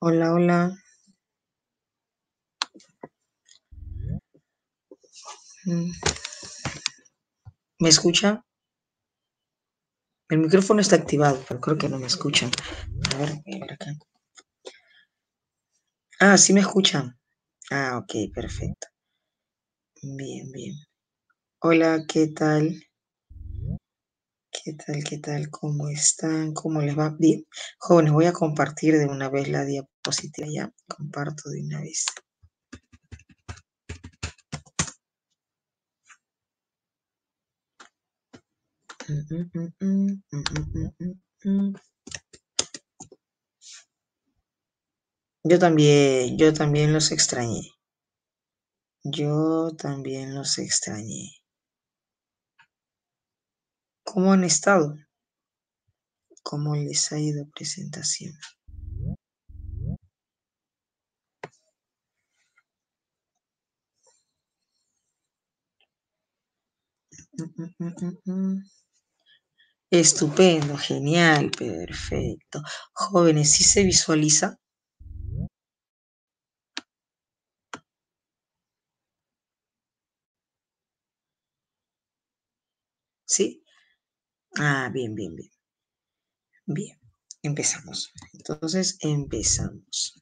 Hola, hola. Mm. ¿Me escucha? El micrófono está activado, pero creo que no me escuchan. A ver, acá. Ah, sí me escuchan. Ah, ok, perfecto. Bien, bien. Hola, ¿qué tal? ¿Qué tal? ¿Qué tal? ¿Cómo están? ¿Cómo les va? Bien. Jóvenes, voy a compartir de una vez la diapositiva. Ya comparto de una vez. yo también, yo también los extrañé. Yo también los extrañé. ¿Cómo han estado? ¿Cómo les ha ido presentación? Estupendo, genial, perfecto. Jóvenes, ¿sí se visualiza? ¿Sí? Ah, bien, bien, bien. Bien, empezamos. Entonces, empezamos.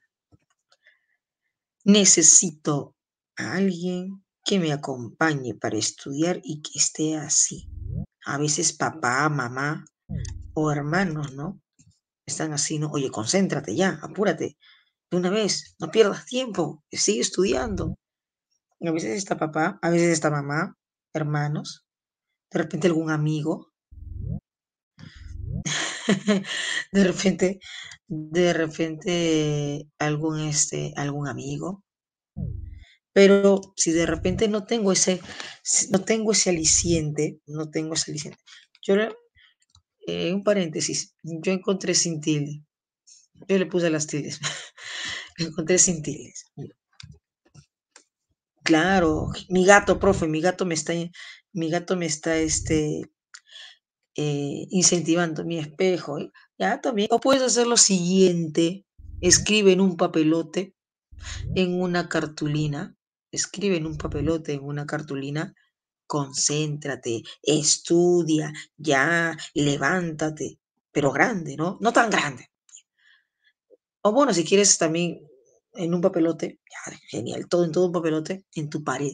Necesito a alguien que me acompañe para estudiar y que esté así. A veces papá, mamá o hermanos, ¿no? Están así, ¿no? Oye, concéntrate ya, apúrate. De una vez, no pierdas tiempo, sigue estudiando. a veces está papá, a veces está mamá, hermanos, de repente algún amigo, de repente, de repente algún, este, algún amigo. Pero si de repente no tengo ese, no tengo ese aliciente, no tengo ese aliciente. Yo eh, un paréntesis, yo encontré sin Yo le puse las tildes. encontré sin Claro, mi gato, profe, mi gato me está, mi gato me está, este, eh, incentivando mi espejo, ¿ya? También. O puedes hacer lo siguiente, escribe en un papelote, en una cartulina, escribe en un papelote, en una cartulina, concéntrate, estudia, ya, levántate, pero grande, ¿no? No tan grande. O bueno, si quieres también en un papelote, genial, todo en todo un papelote, en tu pared,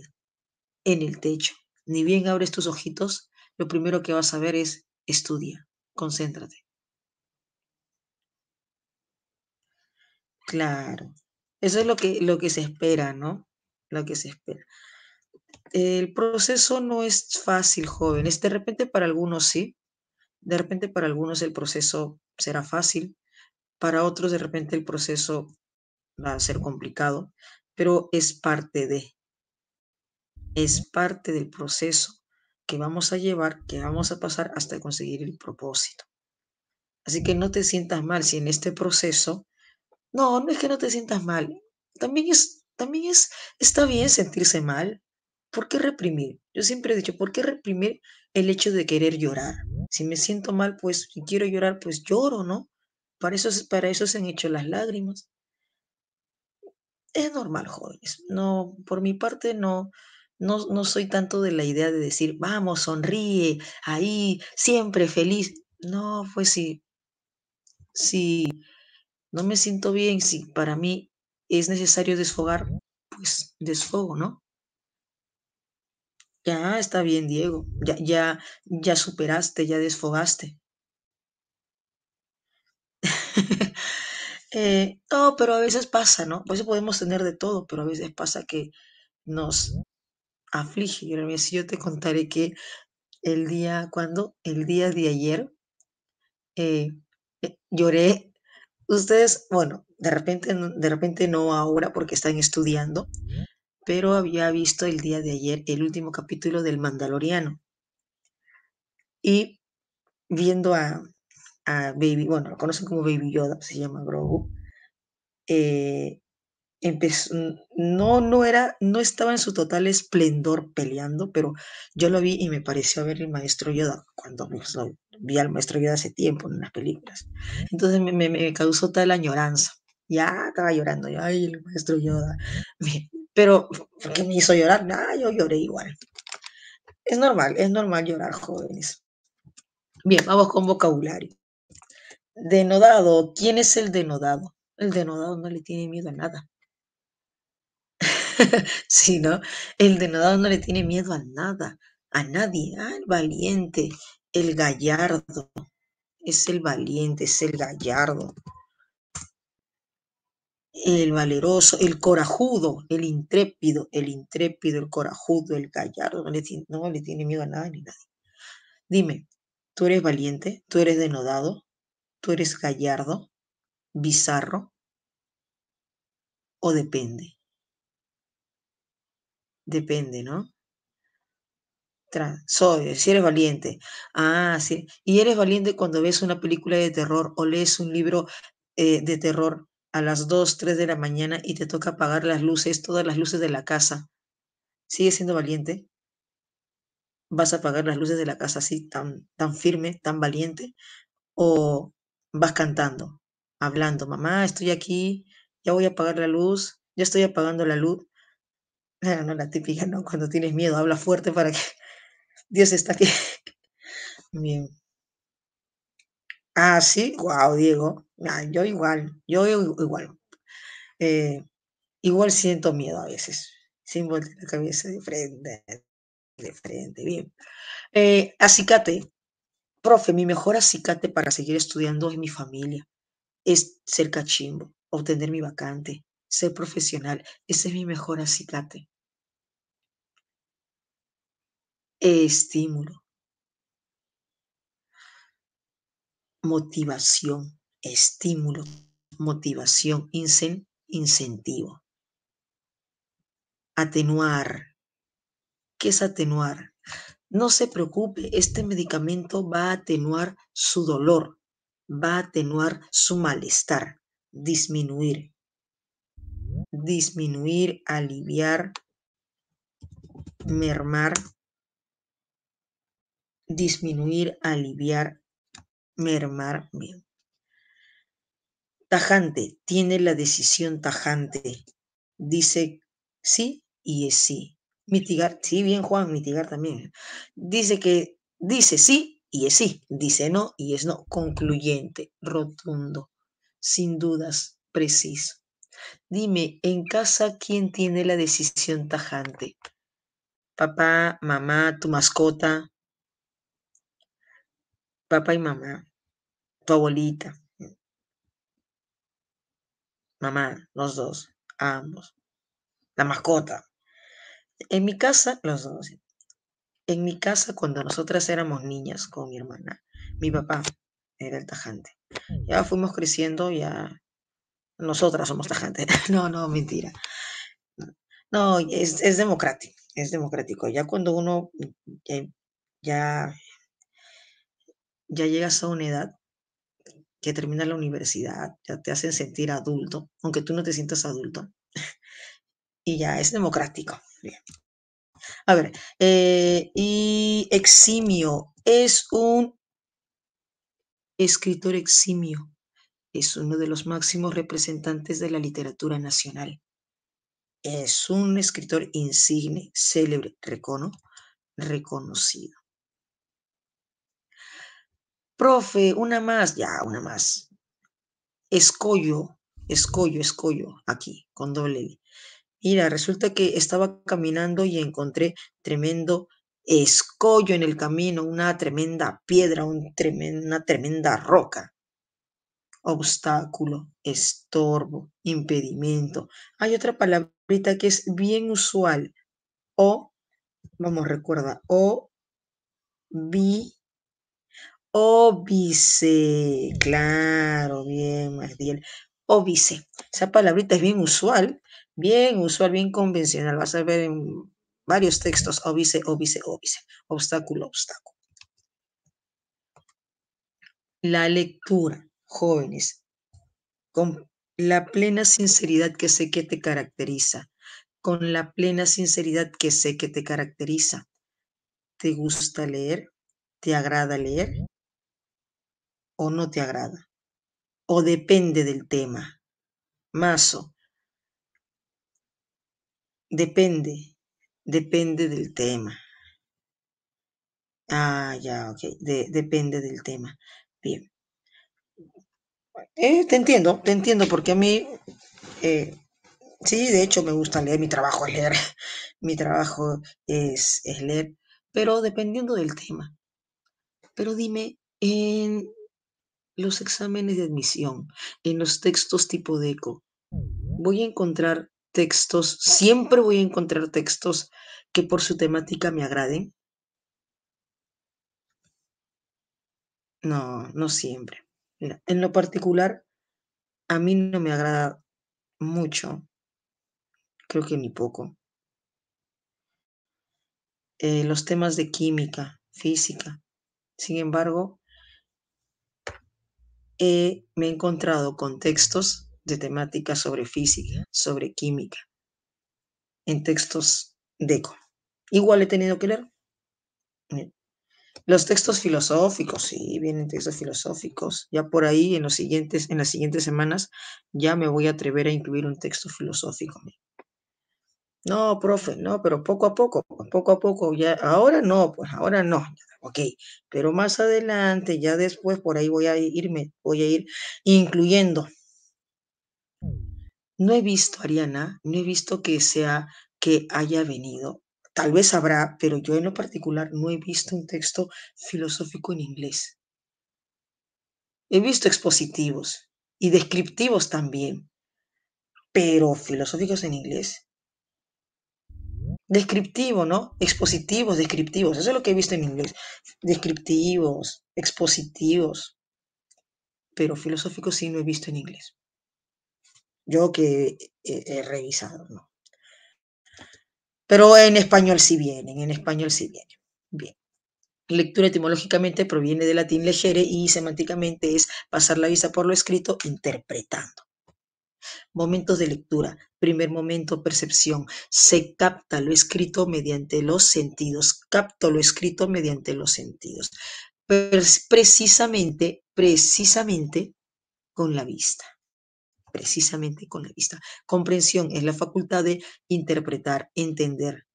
en el techo. Ni bien abres tus ojitos, lo primero que vas a ver es estudia, concéntrate. Claro, eso es lo que, lo que se espera, ¿no? Lo que se espera. El proceso no es fácil, jóvenes. De repente para algunos sí, de repente para algunos el proceso será fácil, para otros de repente el proceso va a ser complicado, pero es parte de, es parte del proceso que vamos a llevar, que vamos a pasar hasta conseguir el propósito. Así que no te sientas mal si en este proceso, no, no es que no te sientas mal, también es, también es, está bien sentirse mal. ¿Por qué reprimir? Yo siempre he dicho, ¿por qué reprimir el hecho de querer llorar? Si me siento mal, pues, si quiero llorar, pues lloro, ¿no? Para eso, para eso se han hecho las lágrimas. Es normal, jóvenes. No, por mi parte, no, no, soy tanto de la idea de decir, vamos, sonríe, ahí, siempre feliz. No, pues si, si no me siento bien, si para mí es necesario desfogar, pues desfogo, ¿no? Ya está bien, Diego, ya, ya, ya superaste, ya desfogaste. Eh, no, pero a veces pasa, ¿no? Pues podemos tener de todo, pero a veces pasa que nos aflige. Y yo te contaré que el día, cuando El día de ayer eh, eh, lloré. Ustedes, bueno, de repente, de repente no ahora porque están estudiando, pero había visto el día de ayer el último capítulo del Mandaloriano. Y viendo a, Baby, bueno, lo conocen como Baby Yoda, pues se llama Grogu, eh, no, no era, no estaba en su total esplendor peleando, pero yo lo vi y me pareció ver el maestro Yoda cuando pues, vi al maestro Yoda hace tiempo en unas películas. Entonces me, me, me causó tal añoranza. Ya estaba llorando, yo, ay, el maestro Yoda. pero, ¿por qué me hizo llorar? No, yo lloré igual. Es normal, es normal llorar, jóvenes. Bien, vamos con vocabulario. Denodado, ¿quién es el denodado? El denodado no le tiene miedo a nada. sí, ¿no? El denodado no le tiene miedo a nada, a nadie, al valiente, el gallardo. Es el valiente, es el gallardo. El valeroso, el corajudo, el intrépido, el intrépido, el corajudo, el gallardo, no le, no le tiene miedo a nada ni nadie. Dime, tú eres valiente, tú eres denodado, tú eres gallardo, bizarro, o depende. Depende, ¿no? soy, si eres valiente. Ah, sí. Y eres valiente cuando ves una película de terror o lees un libro eh, de terror a las 2, 3 de la mañana y te toca apagar las luces, todas las luces de la casa. ¿Sigues siendo valiente? ¿Vas a apagar las luces de la casa así, tan, tan firme, tan valiente? ¿O vas cantando, hablando, mamá, estoy aquí, ya voy a apagar la luz, ya estoy apagando la luz, no, no la típica, ¿no? Cuando tienes miedo, habla fuerte para que Dios está aquí. Bien. Ah, sí, wow, Diego. Ah, yo igual, yo igual. Eh, igual siento miedo a veces, sin voltear la cabeza de frente, de frente, bien. Eh, acicate, profe, mi mejor acicate para seguir estudiando es mi familia, es ser cachimbo, obtener mi vacante, ser profesional, ese es mi mejor acicate. estímulo, motivación, estímulo, motivación, incentivo. Atenuar. ¿Qué es atenuar? No se preocupe, este medicamento va a atenuar su dolor, va a atenuar su malestar, disminuir. Disminuir, aliviar, mermar disminuir, aliviar, mermar. Bien. Tajante, tiene la decisión tajante. Dice sí y es sí. Mitigar, sí, bien Juan, mitigar también. Dice que dice sí y es sí, dice no y es no. Concluyente, rotundo, sin dudas, preciso. Dime, en casa, ¿quién tiene la decisión tajante? Papá, mamá, tu mascota, papá y mamá, tu abuelita, mamá, los dos, ambos, la mascota. En mi casa, los dos. En mi casa, cuando nosotras éramos niñas con mi hermana, mi papá era el tajante. Mm. Ya fuimos creciendo, ya nosotras somos tajantes. No, no, mentira. No, es, democrático, es democrático. Ya cuando uno ya ya llegas a una edad que termina la universidad, ya te hacen sentir adulto, aunque tú no te sientas adulto, y ya es democrático. A ver, eh, y eximio es un escritor eximio, es uno de los máximos representantes de la literatura nacional. Es un escritor insigne, célebre, reconocido. Profe, una más, ya, una más. Escollo, escollo, escollo, aquí, con doble L. Mira, resulta que estaba caminando y encontré tremendo escollo en el camino, una tremenda piedra, una tremenda roca. Obstáculo, estorbo, impedimento. Hay otra palabrita que es bien usual. O, vamos, recuerda, o, vi, Obice, claro, bien, bien, Obice, esa palabrita es bien usual, bien usual, bien convencional. Vas a ver en varios textos, Obice, obice, obice. obstáculo, obstáculo. La lectura, jóvenes, con la plena sinceridad que sé que te caracteriza, con la plena sinceridad que sé que te caracteriza. ¿Te gusta leer? ¿Te agrada leer? no te agrada, o depende del tema. Mazo, depende, depende del tema. Ah, ya, ok, depende del tema. Bien. Eh, te entiendo, te entiendo, porque a mí, eh, sí, de hecho me gusta leer, mi trabajo es leer, mi trabajo es, es leer, pero dependiendo del tema. Pero dime, en, los exámenes de admisión, en los textos tipo DECO, voy a encontrar textos, siempre voy a encontrar textos que por su temática me agraden. No, no siempre. en lo particular, a mí no me agrada mucho, creo que ni poco. Eh, los temas de química, física. Sin embargo, eh, me he encontrado con textos de temática sobre física, sobre química, en textos de eco. Igual he tenido que leer. Los textos filosóficos, sí, vienen textos filosóficos. Ya por ahí, en, los siguientes, en las siguientes semanas, ya me voy a atrever a incluir un texto filosófico. No, profe, no, pero poco a poco, pues, poco a poco, ya, ahora no, pues ahora no, ok, pero más adelante, ya después, por ahí voy a irme, voy a ir incluyendo. No he visto, Ariana, no he visto que sea, que haya venido, tal vez habrá, pero yo en lo particular no he visto un texto filosófico en inglés. He visto expositivos y descriptivos también, pero filosóficos en inglés Descriptivo, ¿no? Expositivos, descriptivos. Eso es lo que he visto en inglés. Descriptivos, expositivos. Pero filosóficos sí no he visto en inglés. Yo que he, revisado, ¿no? Pero en español sí vienen, en español sí vienen. Bien. Lectura etimológicamente proviene del latín legere y semánticamente es pasar la vista por lo escrito interpretando. Momentos de lectura. Primer momento, percepción. Se capta lo escrito mediante los sentidos. Capto lo escrito mediante los sentidos. Precisamente, precisamente con la vista. Precisamente con la vista. Comprensión es la facultad de interpretar, entender.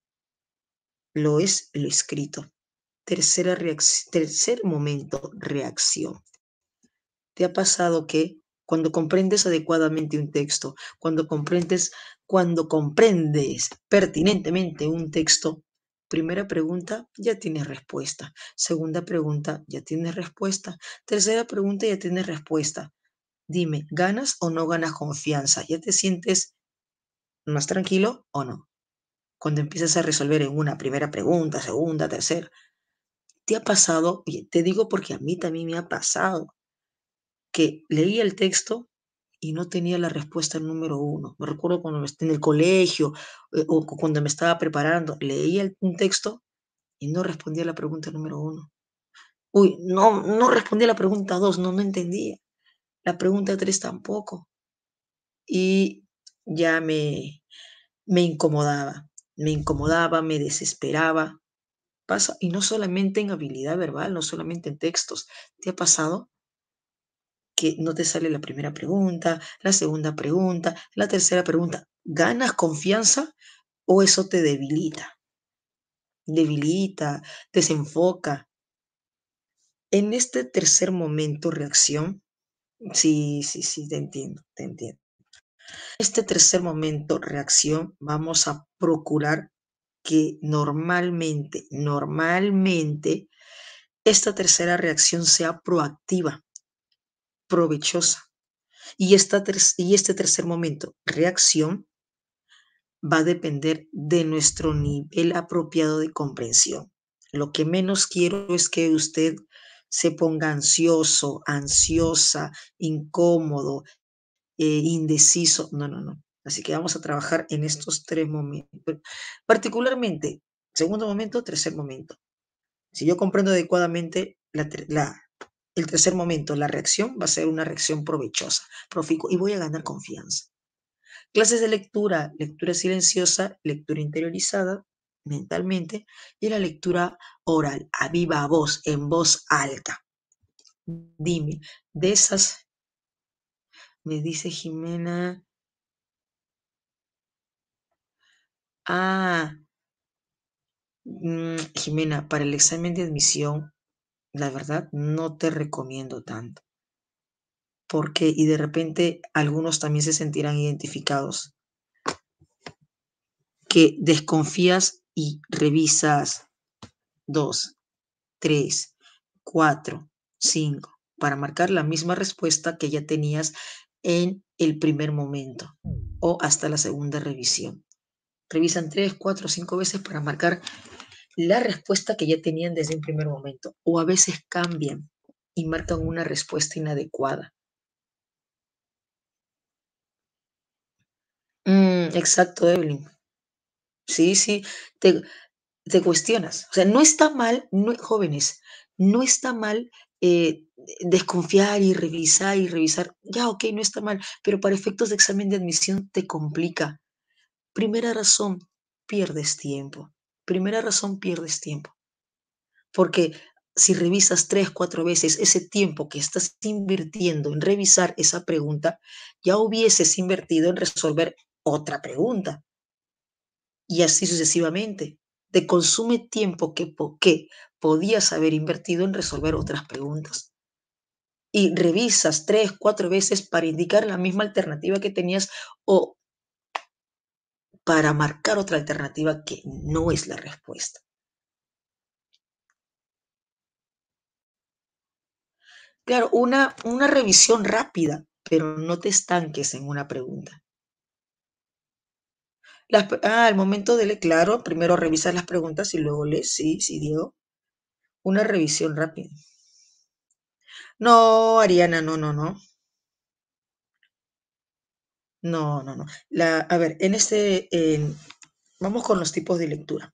Lo es lo escrito. Tercera tercer momento, reacción. ¿Te ha pasado que cuando comprendes adecuadamente un texto, cuando comprendes, cuando comprendes pertinentemente un texto, primera pregunta ya tienes respuesta, segunda pregunta ya tienes respuesta, tercera pregunta ya tienes respuesta. Dime, ¿ganas o no ganas confianza? ¿Ya te sientes más tranquilo o no? Cuando empiezas a resolver en una primera pregunta, segunda, tercera, ¿te ha pasado? y te digo porque a mí también me ha pasado leía el texto y no tenía la respuesta número uno. Me recuerdo cuando en el colegio eh, o cuando me estaba preparando, leía un texto y no respondía la pregunta número uno. Uy, no, no respondía la pregunta dos, no, me entendía. La pregunta tres tampoco. Y ya me, me incomodaba, me incomodaba, me desesperaba. Pasa, y no solamente en habilidad verbal, no solamente en textos. ¿Te ha pasado que no te sale la primera pregunta, la segunda pregunta, la tercera pregunta. ¿Ganas confianza o eso te debilita? Debilita, desenfoca. En este tercer momento, reacción, sí, sí, sí, te entiendo, te entiendo. Este tercer momento, reacción, vamos a procurar que normalmente, normalmente, esta tercera reacción sea proactiva y, esta y este tercer momento, reacción, va a depender de nuestro nivel apropiado de comprensión. Lo que menos quiero es que usted se ponga ansioso, ansiosa, incómodo, eh, indeciso. No, no, no. Así que vamos a trabajar en estos tres momentos. Particularmente, segundo momento, tercer momento. Si yo comprendo adecuadamente la, la, el tercer momento, la reacción va a ser una reacción provechosa, profico, y voy a ganar confianza. Clases de lectura, lectura silenciosa, lectura interiorizada mentalmente y la lectura oral, a viva voz, en voz alta. Dime, de esas, me dice Jimena, ah, mm, Jimena, para el examen de admisión la verdad no te recomiendo tanto. Porque, y de repente algunos también se sentirán identificados, que desconfías y revisas dos, tres, cuatro, cinco, para marcar la misma respuesta que ya tenías en el primer momento o hasta la segunda revisión. Revisan tres, cuatro, cinco veces para marcar la respuesta que ya tenían desde un primer momento o a veces cambian y marcan una respuesta inadecuada. Mm, exacto, Evelyn. Sí, sí, te, cuestionas. O sea, no está mal, no, jóvenes, no está mal eh, desconfiar y revisar y revisar. Ya, ok, no está mal, pero para efectos de examen de admisión te complica. Primera razón, pierdes tiempo. Primera razón, pierdes tiempo. Porque si revisas tres, cuatro veces ese tiempo que estás invirtiendo en revisar esa pregunta, ya hubieses invertido en resolver otra pregunta. Y así sucesivamente. Te consume tiempo que, qué podías haber invertido en resolver otras preguntas. Y revisas tres, cuatro veces para indicar la misma alternativa que tenías o para marcar otra alternativa que no es la respuesta. Claro, una, una revisión rápida, pero no te estanques en una pregunta. ah, al momento de claro, primero revisar las preguntas y luego le sí, sí, Diego. Una revisión rápida. No, Ariana, no, no, no. No, no, no. a ver, en este, vamos con los tipos de lectura.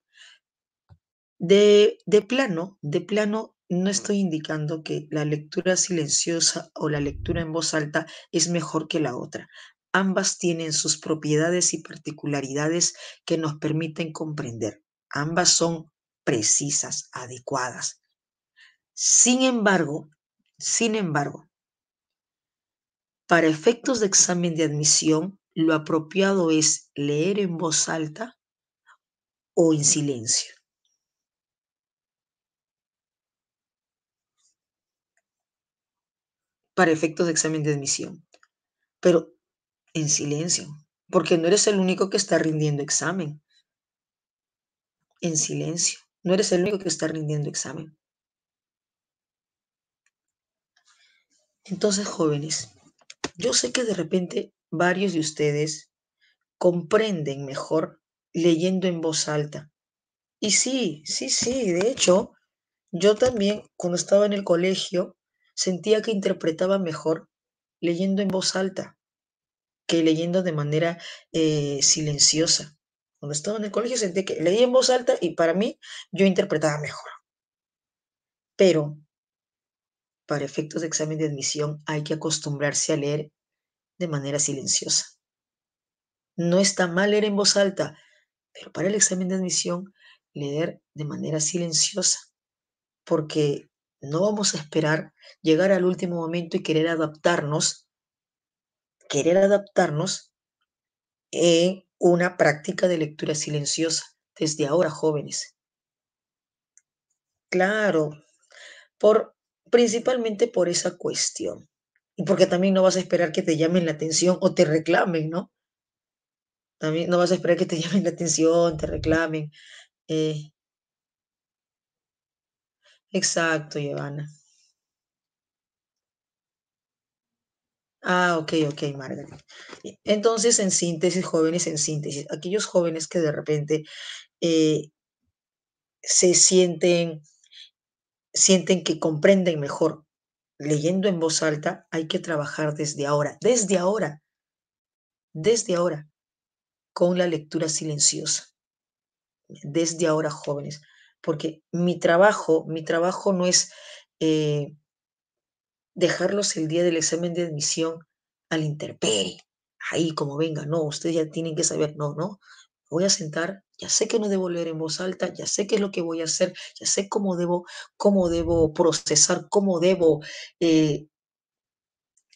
de, plano, de plano, no estoy indicando que la lectura silenciosa o la lectura en voz alta es mejor que la otra. Ambas tienen sus propiedades y particularidades que nos permiten comprender. Ambas son precisas, adecuadas. Sin embargo, sin embargo, para efectos de examen de admisión, lo apropiado es leer en voz alta o en silencio. Para efectos de examen de admisión, pero en silencio, porque no eres el único que está rindiendo examen. En silencio, no eres el único que está rindiendo examen. Entonces, jóvenes, yo sé que de repente varios de ustedes comprenden mejor leyendo en voz alta. Y sí, sí, sí, de hecho, yo también cuando estaba en el colegio sentía que interpretaba mejor leyendo en voz alta que leyendo de manera eh, silenciosa. Cuando estaba en el colegio sentía que leía en voz alta y para mí yo interpretaba mejor. Pero para efectos de examen de admisión hay que acostumbrarse a leer de manera silenciosa. No está mal leer en voz alta, pero para el examen de admisión, leer de manera silenciosa, porque no vamos a esperar llegar al último momento y querer adaptarnos, querer adaptarnos en una práctica de lectura silenciosa desde ahora, jóvenes. Claro, por principalmente por esa cuestión. Y porque también no vas a esperar que te llamen la atención o te reclamen, ¿no? También no vas a esperar que te llamen la atención, te reclamen. Eh. Exacto, Giovanna. Ah, ok, ok, Margaret. Entonces, en síntesis, jóvenes, en síntesis, aquellos jóvenes que de repente eh, se sienten sienten que comprenden mejor. Leyendo en voz alta hay que trabajar desde ahora, desde ahora, desde ahora, con la lectura silenciosa. Desde ahora, jóvenes, porque mi trabajo, mi trabajo no es eh, dejarlos el día del examen de admisión al interpere, ahí como venga, no, ustedes ya tienen que saber, no, no, voy a sentar ya sé que no debo leer en voz alta, ya sé qué es lo que voy a hacer, ya sé cómo debo, cómo debo procesar, cómo debo eh,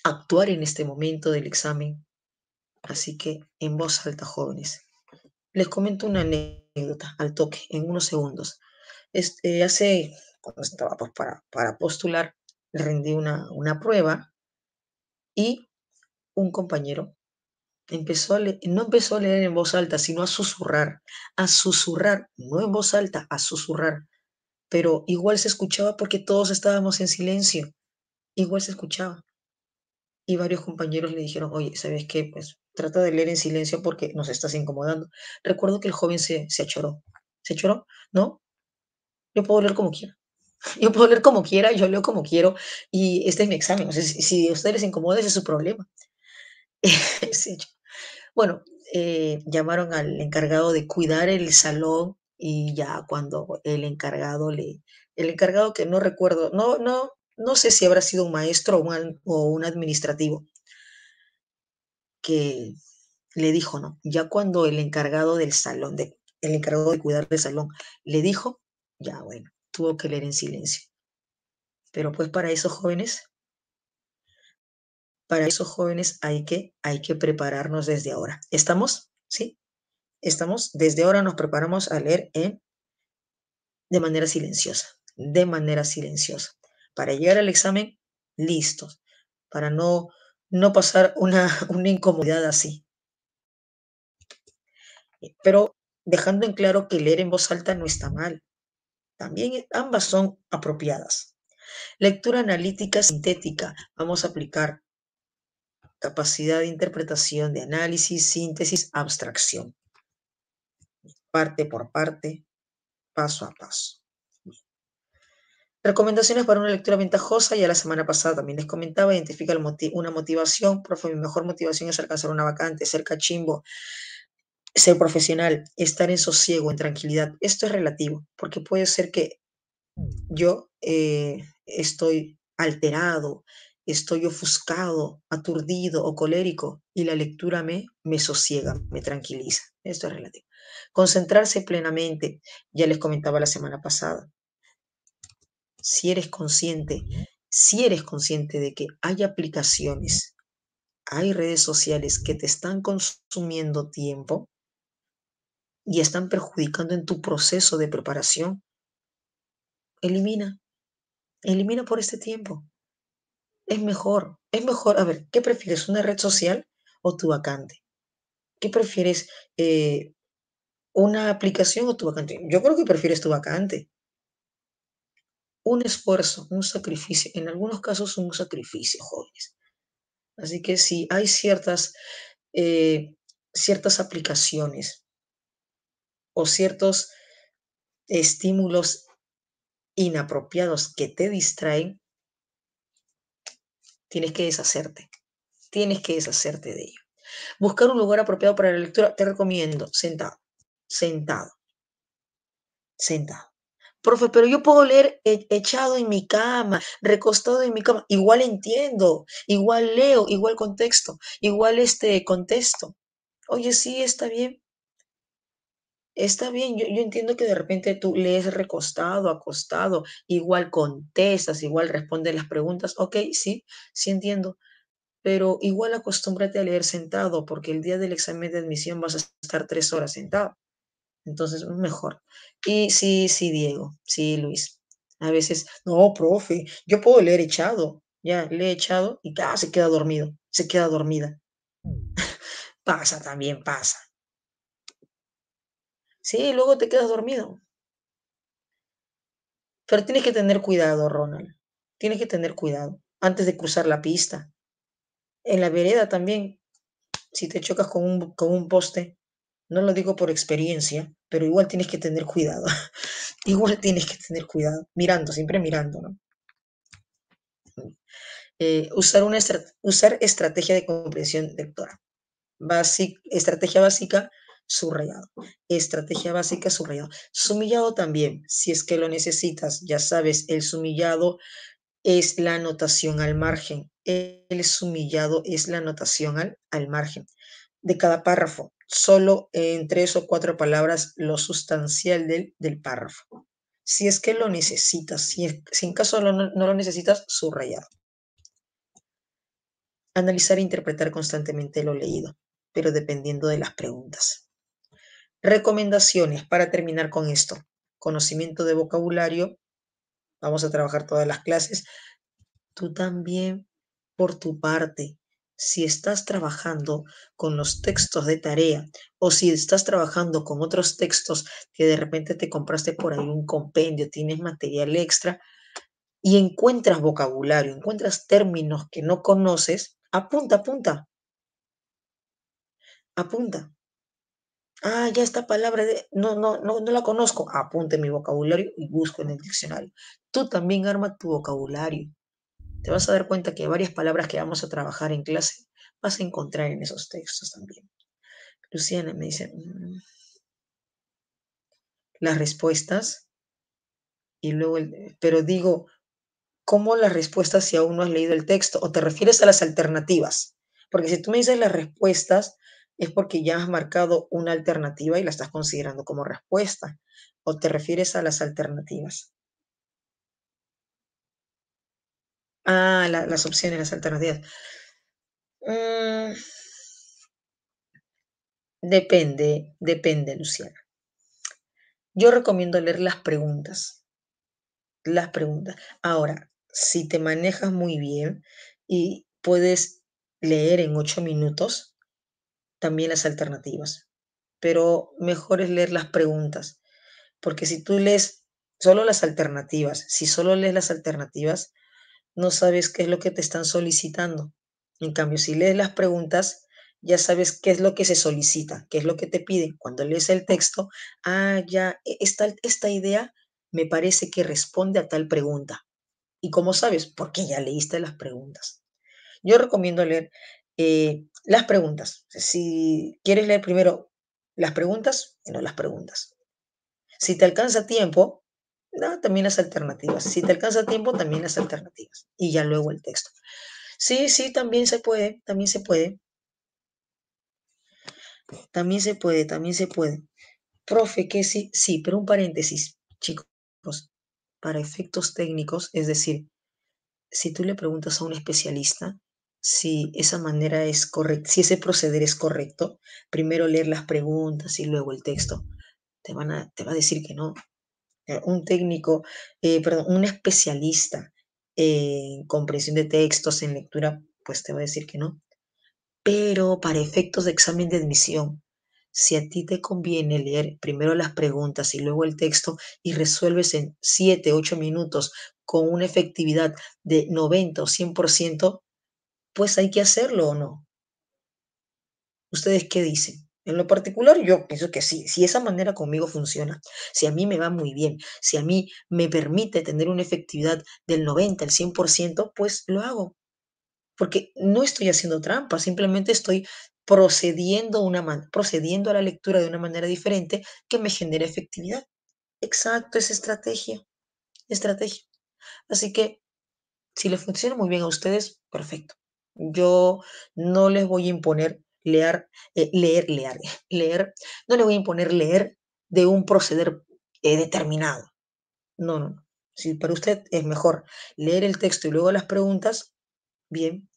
actuar en este momento del examen. Así que en voz alta, jóvenes. Les comento una anécdota al toque, en unos segundos. Este, hace, cuando estaba pues, para, para postular, rendí una prueba y un compañero empezó a no empezó a leer en voz alta, sino a susurrar, a susurrar, no en voz alta, a susurrar. Pero igual se escuchaba porque todos estábamos en silencio, igual se escuchaba. Y varios compañeros le dijeron, oye, ¿sabes qué? Pues trata de leer en silencio porque nos estás incomodando. Recuerdo que el joven se, se achoró, se achoró, ¿no? Yo puedo leer como quiera. Yo puedo leer como quiera, yo leo como quiero y este es mi examen. si a ustedes les incomoda, ese es su problema. Bueno, eh, llamaron al encargado de cuidar el salón y ya cuando el encargado le, el encargado que no recuerdo, no, no, no sé si habrá sido un maestro o un, administrativo, que le dijo, no, ya cuando el encargado del salón, el encargado de cuidar el salón, le dijo, ya bueno, tuvo que leer en silencio. Pero pues para esos jóvenes para esos jóvenes hay que, hay que prepararnos desde ahora. ¿Estamos? ¿Sí? Estamos, desde ahora nos preparamos a leer en, de manera silenciosa, de manera silenciosa, para llegar al examen listos, para no, no pasar una, una incomodidad así. Pero dejando en claro que leer en voz alta no está mal. También e, ambas son apropiadas. Lectura analítica sintética. Vamos a aplicar capacidad de interpretación, de análisis, síntesis, abstracción. Parte por parte, paso a paso. Recomendaciones para una lectura ventajosa. Ya la semana pasada también les comentaba, identifica una motivación. Profe, mi mejor motivación es alcanzar una vacante, ser cachimbo, ser profesional, estar en sosiego, en tranquilidad. Esto es relativo, porque puede ser que yo eh, estoy alterado, estoy ofuscado, aturdido o colérico y la lectura me, me sosiega, me tranquiliza. Esto es relativo. Concentrarse plenamente, ya les comentaba la semana pasada. Si eres consciente, si eres consciente de que hay aplicaciones, hay redes sociales que te están consumiendo tiempo y están perjudicando en tu proceso de preparación, elimina, elimina por este tiempo es mejor. Es mejor, a ver, ¿qué prefieres? ¿Una red social o tu vacante? ¿Qué prefieres? Eh, ¿Una aplicación o tu vacante? Yo creo que prefieres tu vacante. Un esfuerzo, un sacrificio, en algunos casos un sacrificio, jóvenes. Así que si hay ciertas, eh, ciertas aplicaciones o ciertos estímulos inapropiados que te distraen, Tienes que deshacerte. Tienes que deshacerte de ello. Buscar un lugar apropiado para la lectura, te recomiendo, sentado, sentado, sentado. Profe, pero yo puedo leer e-, echado en mi cama, recostado en mi cama. Igual entiendo, igual leo, igual contexto, igual este contexto. Oye, sí, está bien, Está bien, yo, entiendo que de repente tú lees recostado, acostado, igual contestas, igual respondes las preguntas. Ok, sí, sí entiendo, pero igual acostúmbrate a leer sentado porque el día del examen de admisión vas a estar tres horas sentado. Entonces, mm, mejor. Y sí, sí, Diego, sí, Luis. A veces, no, profe, yo puedo leer echado. Ya, le he echado y ya ah, se queda dormido, se queda dormida. pasa también, pasa. Sí, luego te quedas dormido. Pero tienes que tener cuidado, Ronald. Tienes que tener cuidado antes de cruzar la pista. En la vereda también, si te chocas con un, con un poste, no lo digo por experiencia, pero igual tienes que tener cuidado. igual tienes que tener cuidado, mirando, siempre mirando, ¿no? Eh, usar, una usar estrategia de comprensión lectora. estrategia básica subrayado. Estrategia básica, subrayado. Sumillado también, si es que lo necesitas, ya sabes, el sumillado es la anotación al margen. El sumillado es la anotación al, margen de cada párrafo, solo en tres o cuatro palabras lo sustancial del, del párrafo. Si es que lo necesitas, si, en caso no lo necesitas, subrayado. Analizar e interpretar constantemente lo leído, pero dependiendo de las preguntas. Recomendaciones para terminar con esto. Conocimiento de vocabulario. Vamos a trabajar todas las clases. Tú también, por tu parte, si estás trabajando con los textos de tarea o si estás trabajando con otros textos que de repente te compraste por ahí un compendio, tienes material extra y encuentras vocabulario, encuentras términos que no conoces, apunta, apunta. Apunta. Ah, ya esta palabra de, no, no, no, no la conozco. Apunte mi vocabulario y busco en el diccionario. Tú también arma tu vocabulario. Te vas a dar cuenta que varias palabras que vamos a trabajar en clase vas a encontrar en esos textos también. Luciana me dice, mm, las respuestas, y luego, pero digo, ¿cómo las respuestas si aún no has leído el texto? ¿O te refieres a las alternativas? Porque si tú me dices las respuestas, es porque ya has marcado una alternativa y la estás considerando como respuesta o te refieres a las alternativas. Ah, las opciones, las alternativas. Mm. depende, depende, Luciana. Yo recomiendo leer las preguntas. Las preguntas. Ahora, si te manejas muy bien y puedes leer en ocho minutos, también las alternativas, pero mejor es leer las preguntas, porque si tú lees solo las alternativas, si solo lees las alternativas, no sabes qué es lo que te están solicitando. En cambio, si lees las preguntas, ya sabes qué es lo que se solicita, qué es lo que te piden. Cuando lees el texto, ah, ya, e, esta, esta idea me parece que responde a tal pregunta. ¿Y cómo sabes? Porque ya leíste las preguntas. Yo recomiendo leer eh, las preguntas. Si quieres leer primero las preguntas, no las preguntas. Si te alcanza tiempo, no, también las alternativas. Si te alcanza tiempo, también las alternativas. Y ya luego el texto. Sí, sí, también se puede, también se puede. También se puede, también se puede. Profe, que sí, sí, pero un paréntesis, chicos, para efectos técnicos, es decir, si tú le preguntas a un especialista, si esa manera es correcta, si ese proceder es correcto, primero leer las preguntas y luego el texto. Te, van a, te va a decir que no. Eh, un técnico, eh, perdón, un especialista en comprensión de textos, en lectura, pues te va a decir que no. Pero para efectos de examen de admisión, si a ti te conviene leer primero las preguntas y luego el texto y resuelves en 7, 8 minutos con una efectividad de 90 o 100%, pues hay que hacerlo o no. ¿Ustedes qué dicen? En lo particular, yo pienso que sí, si esa manera conmigo funciona, si a mí me va muy bien, si a mí me permite tener una efectividad del 90 al 100%, pues lo hago. Porque no estoy haciendo trampa, simplemente estoy procediendo, una procediendo a la lectura de una manera diferente que me genere efectividad. Exacto, es estrategia. Estrategia. Así que si le funciona muy bien a ustedes, perfecto. Yo no les voy a imponer eh, leer, leer, leer, leer, no les voy a imponer leer de un proceder eh, determinado. No, no, no. Si para usted es mejor leer el texto y luego las preguntas, bien.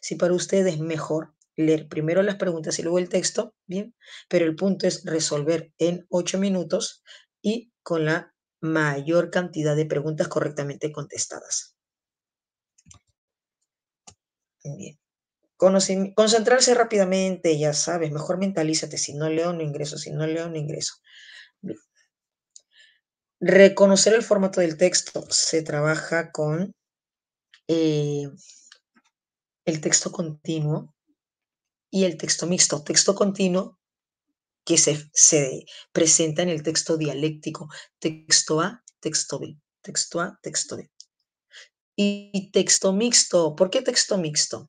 Si para usted es mejor leer primero las preguntas y luego el texto, bien. Pero el punto es resolver en ocho minutos y con la mayor cantidad de preguntas correctamente contestadas. Bien. concentrarse rápidamente, ya sabes, mejor mentalízate, si no leo no ingreso, si no leo no ingreso. Reconocer el formato del texto. Se trabaja con eh, el texto continuo y el texto mixto. Texto continuo que se, se, presenta en el texto dialéctico. Texto A, texto B. Texto A, texto B texto mixto. ¿Por qué texto mixto?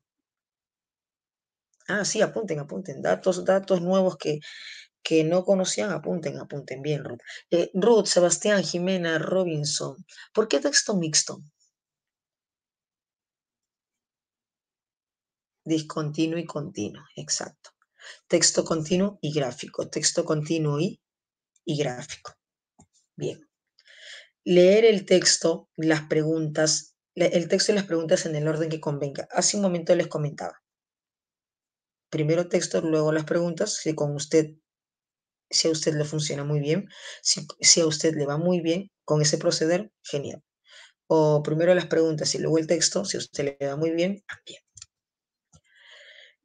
Ah, sí, apunten, apunten. Datos, datos nuevos que, que no conocían, apunten, apunten bien, Ruth. Eh, Ruth, Sebastián, Jimena, Robinson. ¿Por qué texto mixto? Discontinuo y continuo, exacto. Texto continuo y gráfico. Texto continuo y gráfico. Bien. Leer el texto, las preguntas el texto y las preguntas en el orden que convenga. Hace un momento les comentaba. Primero texto, luego las preguntas, si con usted, si a usted le funciona muy bien, si, si a usted le va muy bien con ese proceder, genial. O primero las preguntas y luego el texto, si a usted le va muy bien, también.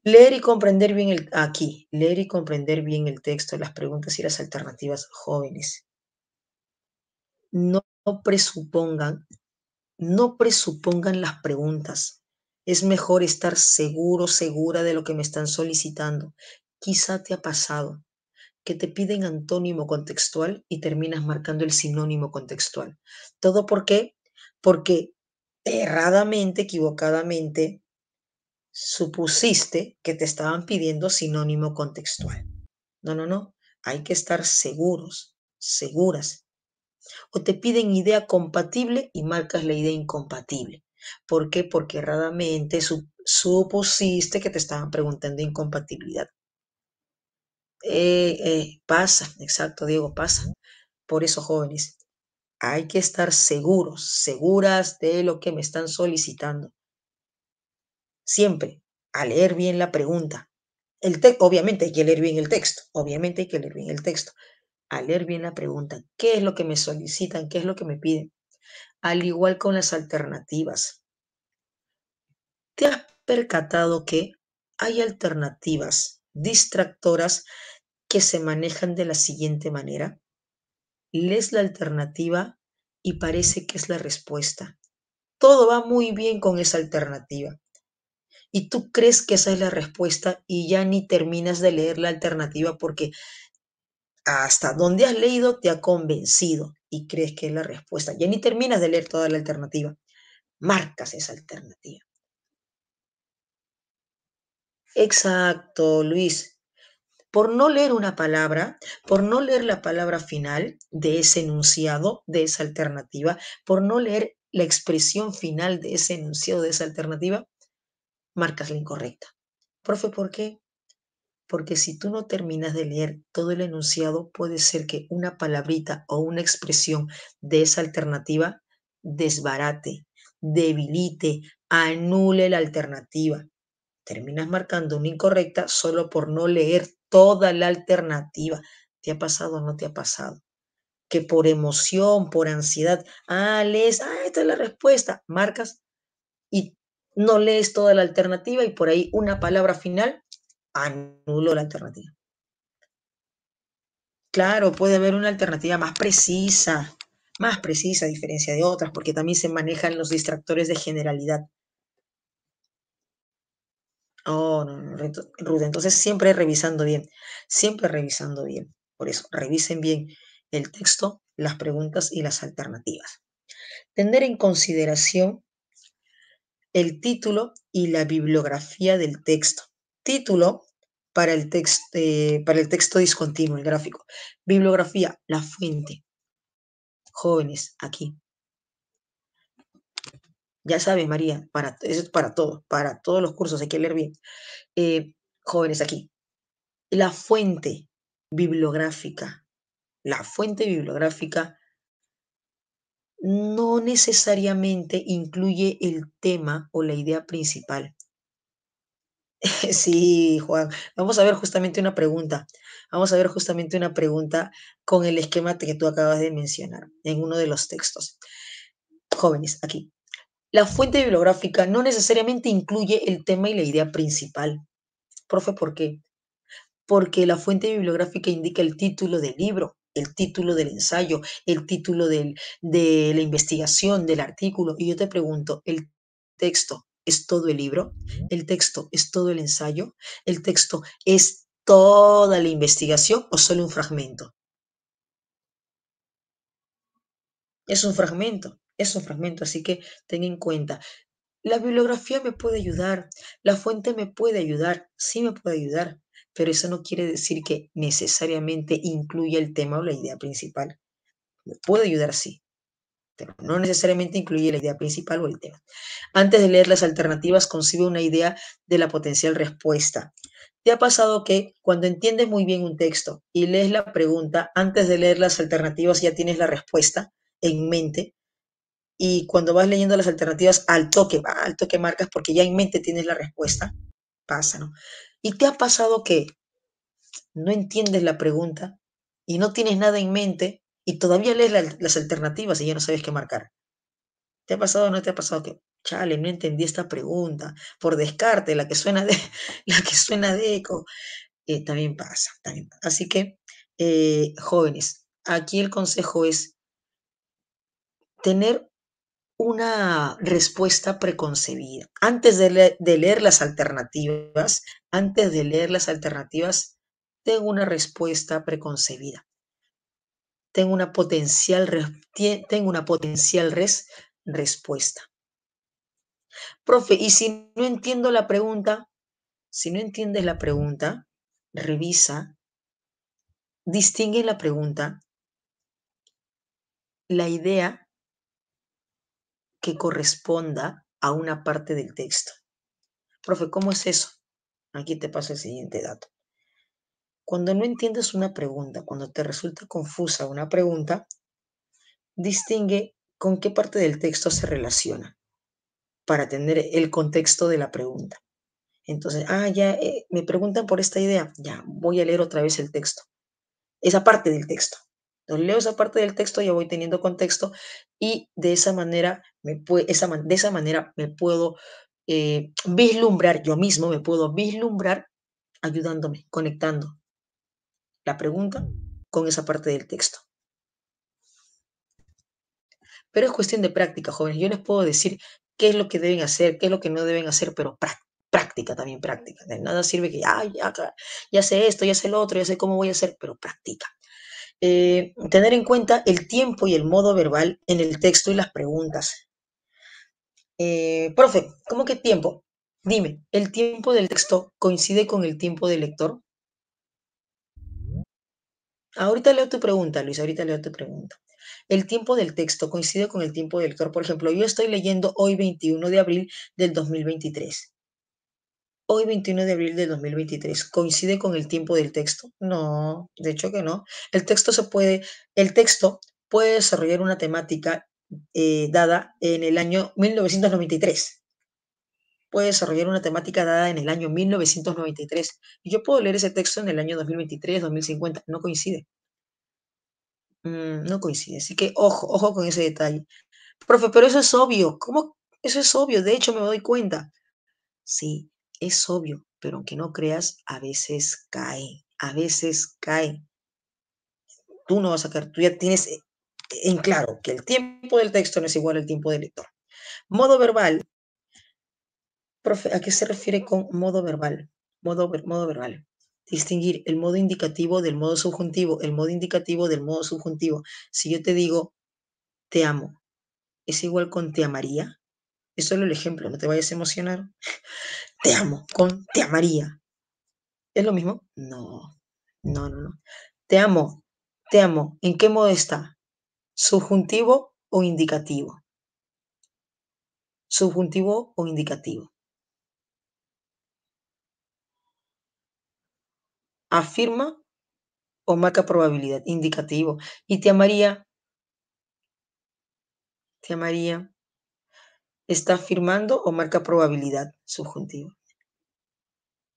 Leer y comprender bien el, aquí, leer y comprender bien el texto, las preguntas y las alternativas jóvenes. No presupongan no presupongan las preguntas. Es mejor estar seguro, segura de lo que me están solicitando. Quizá te ha pasado que te piden antónimo contextual y terminas marcando el sinónimo contextual. ¿Todo por qué? Porque erradamente, equivocadamente, supusiste que te estaban pidiendo sinónimo contextual. No, no, no. Hay que estar seguros, seguras o te piden idea compatible y marcas la idea incompatible. ¿Por qué? Porque erradamente supusiste que te estaban preguntando incompatibilidad. Eh, eh pasa, exacto, Diego, pasa. Por eso, jóvenes, hay que estar seguros, seguras de lo que me están solicitando. Siempre, a leer bien la pregunta. El obviamente hay que leer bien el texto, obviamente hay que leer bien el texto, a leer bien la pregunta, qué es lo que me solicitan, qué es lo que me piden, al igual con las alternativas. ¿Te has percatado que hay alternativas distractoras que se manejan de la siguiente manera? Lees la alternativa y parece que es la respuesta. Todo va muy bien con esa alternativa. Y tú crees que esa es la respuesta y ya ni terminas de leer la alternativa porque hasta donde has leído te ha convencido y crees que es la respuesta. Ya ni terminas de leer toda la alternativa. Marcas esa alternativa. Exacto, Luis. Por no leer una palabra, por no leer la palabra final de ese enunciado, de esa alternativa, por no leer la expresión final de ese enunciado, de esa alternativa, marcas la incorrecta. Profe, ¿por qué? porque si tú no terminas de leer todo el enunciado, puede ser que una palabrita o una expresión de esa alternativa desbarate, debilite, anule la alternativa. Terminas marcando una incorrecta solo por no leer toda la alternativa. ¿Te ha pasado o no te ha pasado? Que por emoción, por ansiedad, ah, lees, ah, esta es la respuesta, marcas y no lees toda la alternativa y por ahí una palabra final anulo la alternativa. Claro, puede haber una alternativa más precisa, más precisa a diferencia de otras, porque también se manejan los distractores de generalidad. Oh, no, no, entonces siempre revisando bien, siempre revisando bien. Por eso, revisen bien el texto, las preguntas y las alternativas. Tener en consideración el título y la bibliografía del texto. Título para el, eh, para el texto discontinuo, el gráfico. Bibliografía, la fuente. Jóvenes, aquí. Ya sabe María, para, eso es para todos para todos los cursos hay que leer bien. Eh, jóvenes, aquí. La fuente bibliográfica. La fuente bibliográfica no necesariamente incluye el tema o la idea principal. Sí, Juan. Vamos a ver justamente una pregunta. Vamos a ver justamente una pregunta con el esquema que tú acabas de mencionar en uno de los textos. Jóvenes, aquí. La fuente bibliográfica no necesariamente incluye el tema y la idea principal. Profe, ¿por qué? Porque la fuente bibliográfica indica el título del libro, el título del ensayo, el título de la investigación, del artículo. Y yo te pregunto, ¿el texto es todo el libro, el texto es todo el ensayo, el texto es toda la investigación o solo un fragmento. Es un fragmento, es un fragmento, así que ten en cuenta. La bibliografía me puede ayudar, la fuente me puede ayudar, sí me puede ayudar, pero eso no quiere decir que necesariamente incluya el tema o la idea principal. Me puede ayudar, sí, no necesariamente incluye la idea principal o el tema. Antes de leer las alternativas, concibe una idea de la potencial respuesta. ¿Te ha pasado que cuando entiendes muy bien un texto y lees la pregunta, antes de leer las alternativas ya tienes la respuesta en mente? Y cuando vas leyendo las alternativas al toque, al toque marcas porque ya en mente tienes la respuesta. Pasa, ¿no? ¿Y te ha pasado que no entiendes la pregunta y no tienes nada en mente y todavía lees las alternativas y ya no sabes qué marcar. ¿Te ha pasado o no te ha pasado que, chale, no entendí esta pregunta? Por descarte, la que suena de, la que suena de eco. Eh, también pasa, Así que, eh, jóvenes, aquí el consejo es tener una respuesta preconcebida. Antes de, de leer las alternativas, antes de leer las alternativas, tengo una respuesta preconcebida tengo una potencial, tengo una potencial respuesta. Profe, y si no entiendo la pregunta, si no entiendes la pregunta, revisa, distingue la pregunta, la idea que corresponda a una parte del texto. Profe, ¿cómo es eso? Aquí te paso el siguiente dato. Cuando no entiendes una pregunta, cuando te resulta confusa una pregunta, distingue con qué parte del texto se relaciona para tener el contexto de la pregunta. Entonces, ah, ya eh, me preguntan por esta idea, ya voy a leer otra vez el texto, esa parte del texto. Entonces, leo esa parte del texto, ya voy teniendo contexto y de esa manera me, esa manera me puedo eh, vislumbrar, yo mismo me puedo vislumbrar ayudándome, conectando, la pregunta con esa parte del texto. Pero es cuestión de práctica, jóvenes. Yo les puedo decir qué es lo que deben hacer, qué es lo que no deben hacer, pero práctica también, práctica. De nada sirve que ya, ya sé esto, ya sé lo otro, ya sé cómo voy a hacer, pero práctica. Eh, tener en cuenta el tiempo y el modo verbal en el texto y las preguntas. Eh, profe, ¿cómo que tiempo? Dime, ¿el tiempo del texto coincide con el tiempo del lector? Ahorita leo tu pregunta, Luis, ahorita leo tu pregunta. El tiempo del texto coincide con el tiempo del cuerpo. Por ejemplo, yo estoy leyendo hoy 21 de abril del 2023. Hoy 21 de abril del 2023, ¿coincide con el tiempo del texto? No, de hecho que no. El texto se puede, el texto puede desarrollar una temática eh, dada en el año 1993 puede desarrollar una temática dada en el año 1993. Y yo puedo leer ese texto en el año 2023, 2050. No coincide. Mm, no coincide. Así que ojo, ojo con ese detalle. Profe, pero eso es obvio. ¿Cómo? Eso es obvio. De hecho, me doy cuenta. Sí, es obvio. Pero aunque no creas, a veces cae. A veces cae. Tú no vas a caer. Tú ya tienes eh, en claro que el tiempo del texto no es igual al tiempo del lector. Modo verbal ¿a qué se refiere con modo verbal? Modo, modo verbal. Distinguir el modo indicativo del modo subjuntivo, el modo indicativo del modo subjuntivo. Si yo te digo, te amo, es igual con te amaría. Es solo el ejemplo, no te vayas a emocionar. Te amo con te amaría. ¿Es lo mismo? No, no, no, no. Te amo, te amo. ¿En qué modo está? ¿Subjuntivo o indicativo? Subjuntivo o indicativo. afirma o marca probabilidad, indicativo. Y te amaría, te amaría, está afirmando o marca probabilidad, subjuntivo.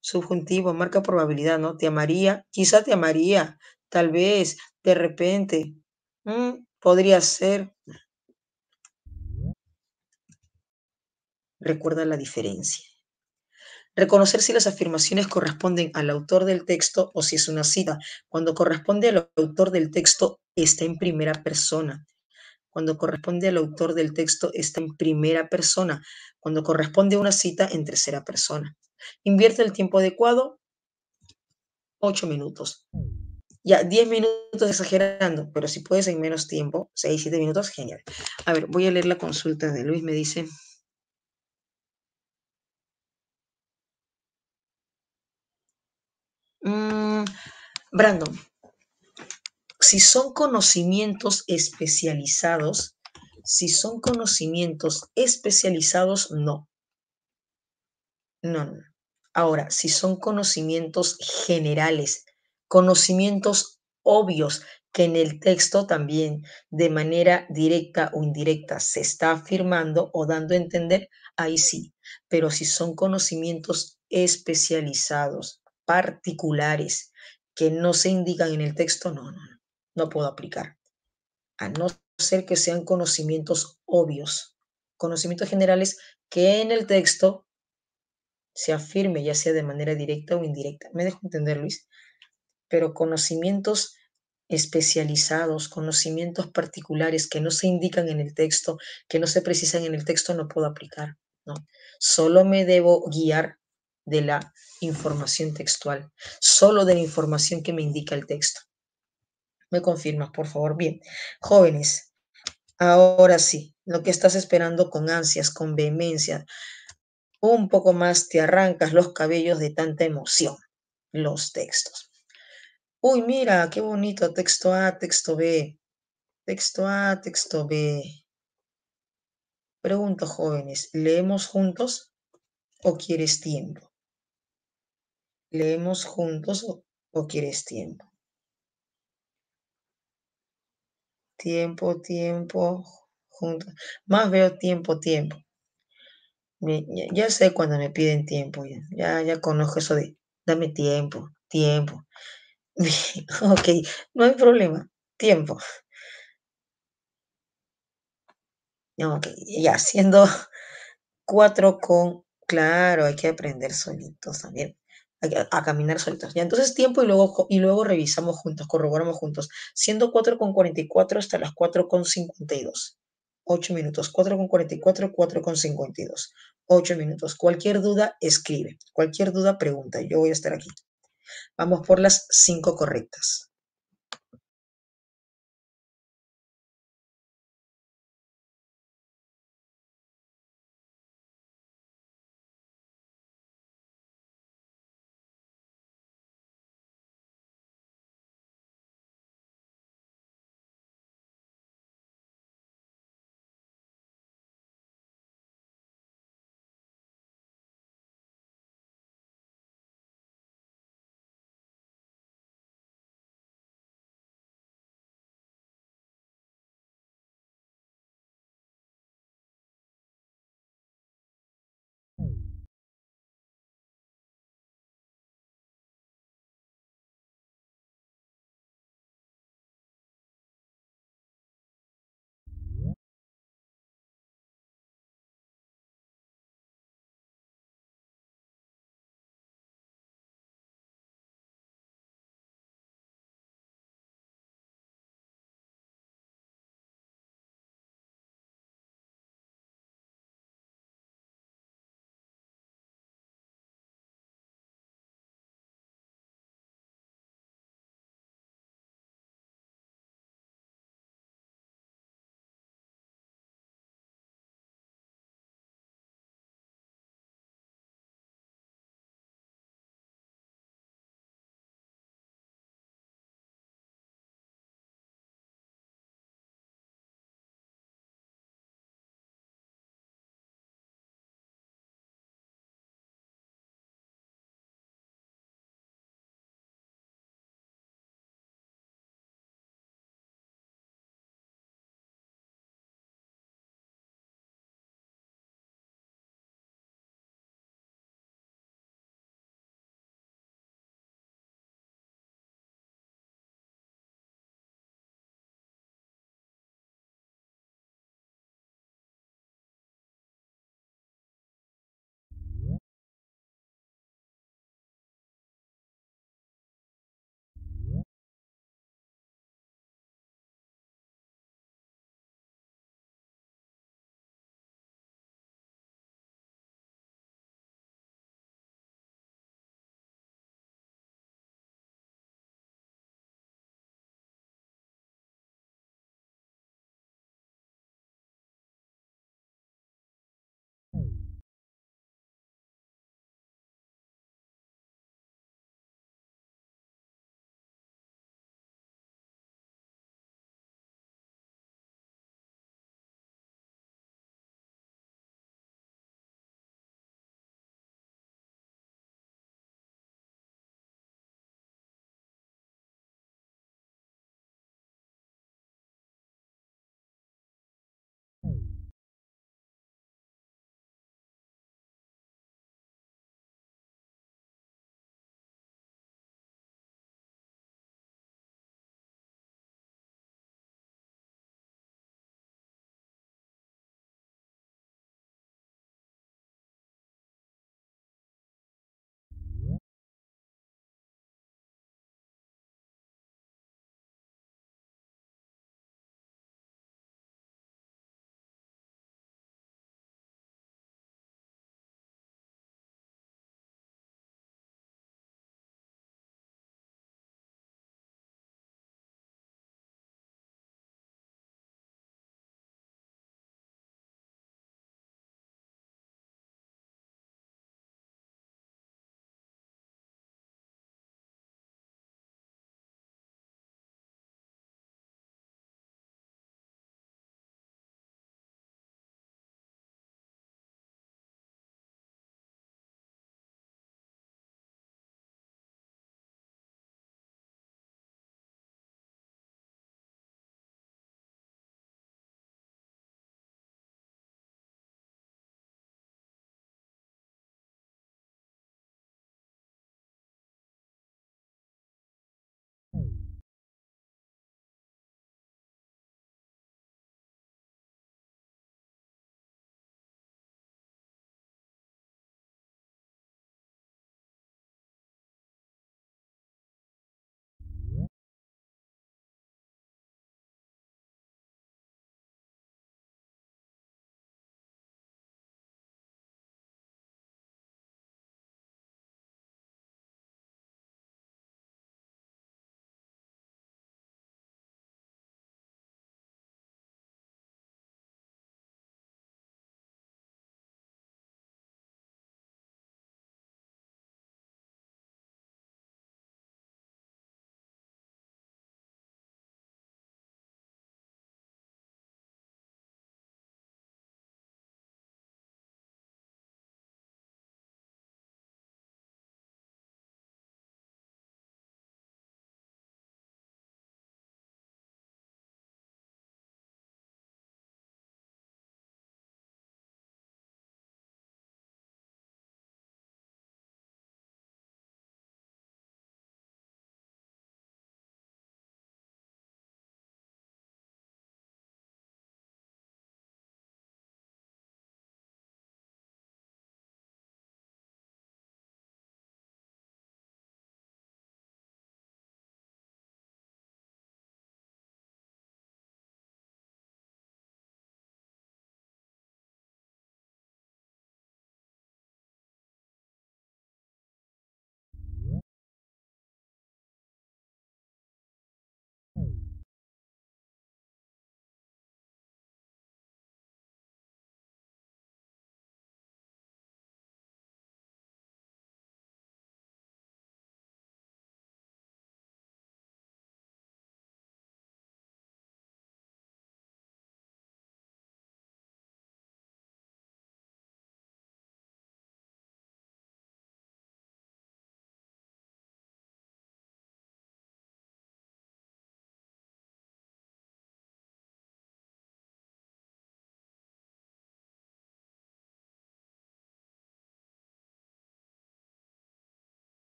Subjuntivo, marca probabilidad, ¿no? Te amaría, quizá te amaría, tal vez, de repente, mm, podría ser. Recuerda la diferencia. Reconocer si las afirmaciones corresponden al autor del texto o si es una cita. Cuando corresponde al autor del texto, está en primera persona. Cuando corresponde al autor del texto, está en primera persona. Cuando corresponde a una cita, en tercera persona. Invierte el tiempo adecuado, ocho minutos. Ya, diez minutos exagerando, pero si puedes en menos tiempo, seis, siete minutos, genial. A ver, voy a leer la consulta de Luis, me dice... Brandon, si son conocimientos especializados, si son conocimientos especializados, no. No, no. Ahora, si son conocimientos generales, conocimientos obvios que en el texto también de manera directa o indirecta se está afirmando o dando a entender, ahí sí. Pero si son conocimientos especializados, particulares, que no se indican en el texto, no, no, no puedo aplicar. A no ser que sean conocimientos obvios, conocimientos generales que en el texto se afirme, ya sea de manera directa o indirecta. ¿Me dejo entender, Luis? Pero conocimientos especializados, conocimientos particulares que no se indican en el texto, que no se precisan en el texto, no puedo aplicar. No, solo me debo guiar de la información textual, solo de la información que me indica el texto. ¿Me confirmas, por favor? Bien, jóvenes, ahora sí, lo que estás esperando con ansias, con vehemencia, un poco más te arrancas los cabellos de tanta emoción, los textos. Uy, mira, qué bonito, texto A, texto B, texto A, texto B. Pregunto, jóvenes, ¿leemos juntos o quieres tiempo? ¿Leemos juntos o, quieres tiempo? Tiempo, tiempo, juntos. Más veo tiempo, tiempo. Ya sé cuando me piden tiempo, ya, ya, conozco eso de dame tiempo, tiempo. ok, no hay problema, tiempo. Ok, ya haciendo cuatro con, claro, hay que aprender solitos también a, caminar solitos. ¿ya? Entonces tiempo y luego, y luego revisamos juntos, corroboramos juntos. Siendo 4,44 hasta las 4,52. 8 minutos, 4,44, 4,52. 8 minutos. Cualquier duda, escribe. Cualquier duda, pregunta. Yo voy a estar aquí. Vamos por las 5 correctas.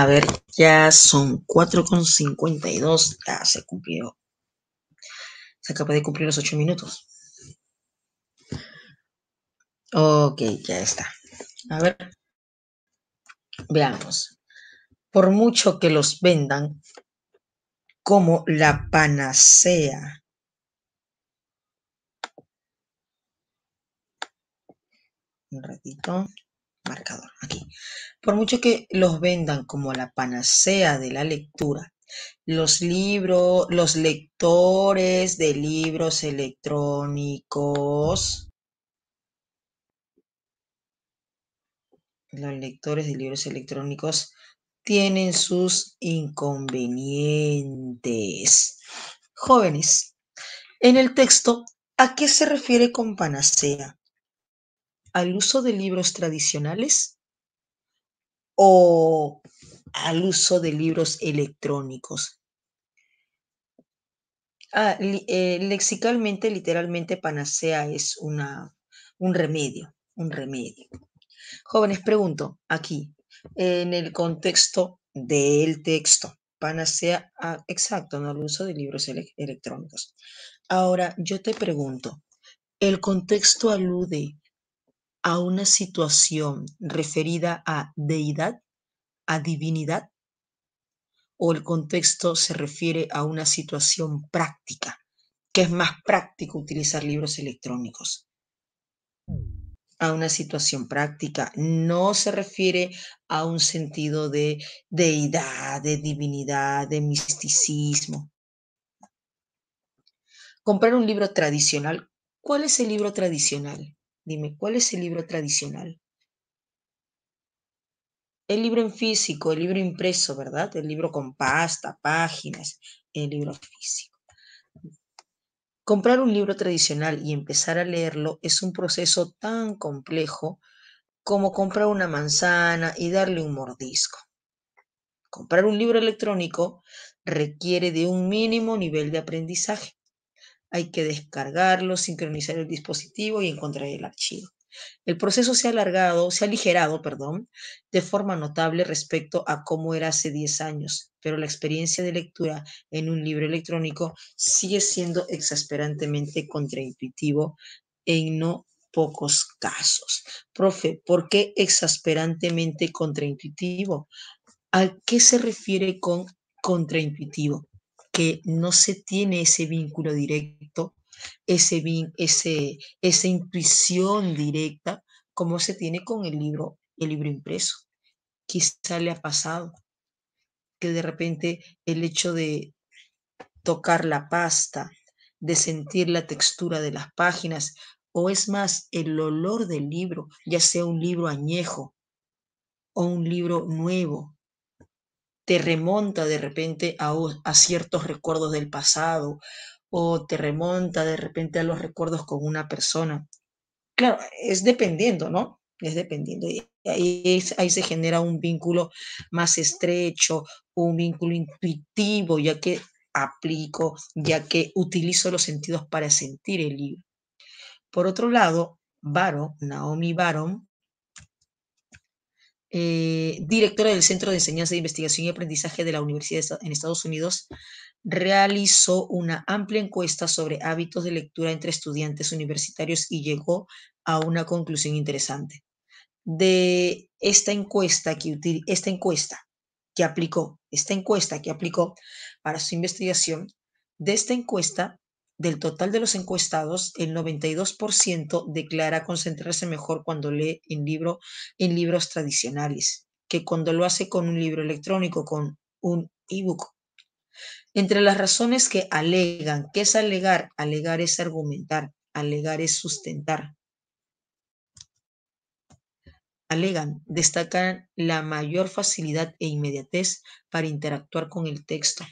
A ver, ya son 4.52. Ya se cumplió. Se acaba de cumplir los 8 minutos. Ok, ya está. A ver. Veamos. Por mucho que los vendan como la panacea un ratito marcador aquí. Por mucho que los vendan como la panacea de la lectura, los libros, los lectores de libros electrónicos, los lectores de libros electrónicos tienen sus inconvenientes. Jóvenes, en el texto, ¿a qué se refiere con panacea? al uso de libros tradicionales o al uso de libros electrónicos. Ah, eh, lexicalmente, literalmente, panacea es una, un remedio, un remedio. Jóvenes, pregunto aquí, en el contexto del texto, panacea, ah, exacto, no al uso de libros electrónicos. Ahora, yo te pregunto, ¿el contexto alude a una situación referida a deidad, a divinidad, o el contexto se refiere a una situación práctica, que es más práctico utilizar libros electrónicos. A una situación práctica, no se refiere a un sentido de deidad, de divinidad, de misticismo. Comprar un libro tradicional. ¿Cuál es el libro tradicional? Dime, ¿cuál es el libro tradicional? El libro en físico, el libro impreso, ¿verdad? El libro con pasta, páginas, el libro físico. Comprar un libro tradicional y empezar a leerlo es un proceso tan complejo como comprar una manzana y darle un mordisco. Comprar un libro electrónico requiere de un mínimo nivel de aprendizaje. Hay que descargarlo, sincronizar el dispositivo y encontrar el archivo. El proceso se ha alargado, se ha aligerado, perdón, de forma notable respecto a cómo era hace 10 años, pero la experiencia de lectura en un libro electrónico sigue siendo exasperantemente contraintuitivo en no pocos casos. Profe, ¿por qué exasperantemente contraintuitivo? ¿A qué se refiere con contraintuitivo? que no se tiene ese vínculo directo, ese, ese, esa intuición directa como se tiene con el libro, el libro impreso. Quizá le ha pasado que de repente el hecho de tocar la pasta, de sentir la textura de las páginas, o es más, el olor del libro, ya sea un libro añejo o un libro nuevo, te remonta de repente a, ciertos recuerdos del pasado o te remonta de repente a los recuerdos con una persona. Claro, es dependiendo, ¿no? Es dependiendo. Ahí, ahí se genera un vínculo más estrecho, un vínculo intuitivo, ya que aplico, ya que utilizo los sentidos para sentir el libro. Por otro lado, Baron, Naomi Baron, eh, directora del Centro de Enseñanza de Investigación y Aprendizaje de la Universidad en Estados Unidos, realizó una amplia encuesta sobre hábitos de lectura entre estudiantes universitarios y llegó a una conclusión interesante. De esta encuesta que, esta encuesta que aplicó, esta encuesta que aplicó para su investigación, de esta encuesta del total de los encuestados, el 92% declara concentrarse mejor cuando lee en, libro, en libros tradicionales que cuando lo hace con un libro electrónico, con un ebook. Entre las razones que alegan, ¿qué es alegar? Alegar es argumentar, alegar es sustentar. Alegan, destacan la mayor facilidad e inmediatez para interactuar con el texto.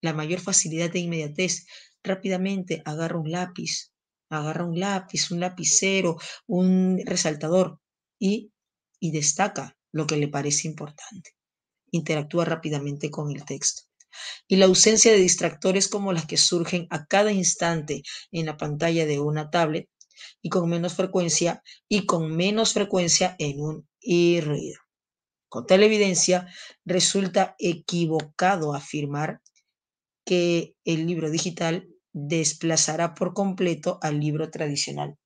La mayor facilidad e inmediatez rápidamente agarra un lápiz, agarra un lápiz, un lapicero, un resaltador y, y destaca lo que le parece importante. Interactúa rápidamente con el texto. Y la ausencia de distractores como las que surgen a cada instante en la pantalla de una tablet y con menos frecuencia y con menos frecuencia en un e Con tal evidencia, resulta equivocado afirmar que el libro digital desplazará por completo al libro tradicional.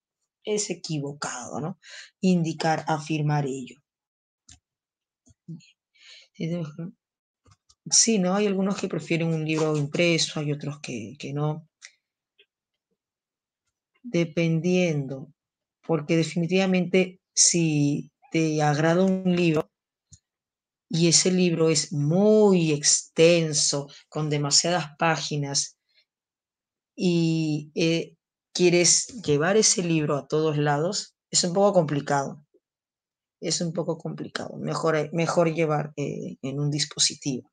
Es equivocado, ¿no? Indicar, afirmar ello. Sí, ¿no? Hay algunos que prefieren un libro impreso, hay otros que, que no. Dependiendo, porque definitivamente si te agrada un libro, y ese libro es muy extenso, con demasiadas páginas, y eh, quieres llevar ese libro a todos lados, es un poco complicado. Es un poco complicado. Mejor, eh, mejor llevar eh, en un dispositivo.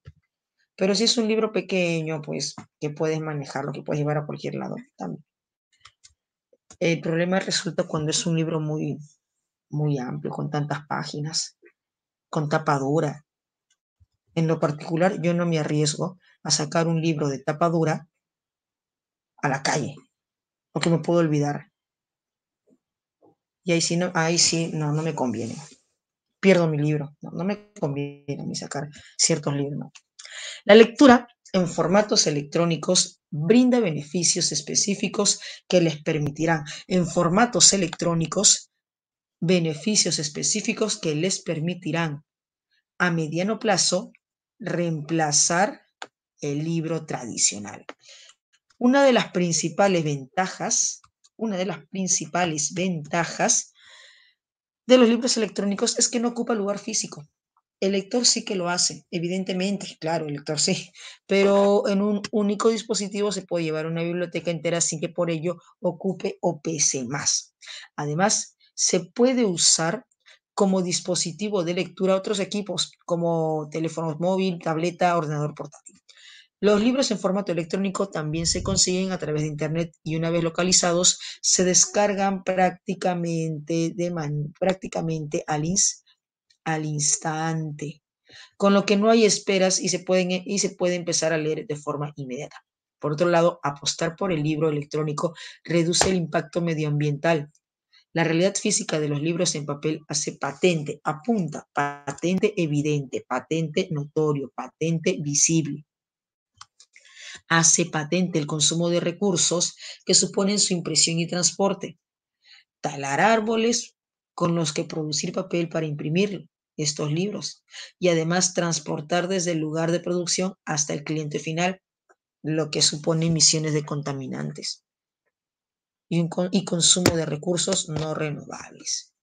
Pero si es un libro pequeño, pues que puedes manejarlo, que puedes llevar a cualquier lado también. El problema resulta cuando es un libro muy, muy amplio, con tantas páginas, con tapadura. En lo particular, yo no me arriesgo a sacar un libro de tapadura a la calle, porque me puedo olvidar. Y ahí sí, no, ahí sí, no, no me conviene. Pierdo mi libro, no, me conviene a mí sacar ciertos libros. La lectura en formatos electrónicos brinda beneficios específicos que les permitirán, en formatos electrónicos, beneficios específicos que les permitirán a mediano plazo reemplazar el libro tradicional. Una de las principales ventajas, una de las principales ventajas de los libros electrónicos es que no ocupa lugar físico. El lector sí que lo hace, evidentemente, claro, el lector sí, pero en un único dispositivo se puede llevar una biblioteca entera sin que por ello ocupe o pese más. Además, se puede usar como dispositivo de lectura otros equipos como teléfonos móvil, tableta, ordenador portátil. Los libros en formato electrónico también se consiguen a través de Internet y una vez localizados se descargan prácticamente, de prácticamente al, al, instante, con lo que no hay esperas y se, pueden, eh, y se puede empezar a leer de forma inmediata. Por otro lado, apostar por el libro electrónico reduce el impacto medioambiental. La realidad física de los libros en papel hace patente, apunta, patente evidente, patente notorio, patente visible hace patente el consumo de recursos que suponen su impresión y transporte. Talar árboles con los que producir papel para imprimir estos libros y además transportar desde el lugar de producción hasta el cliente final, lo que supone emisiones de contaminantes y, consumo de recursos no renovables.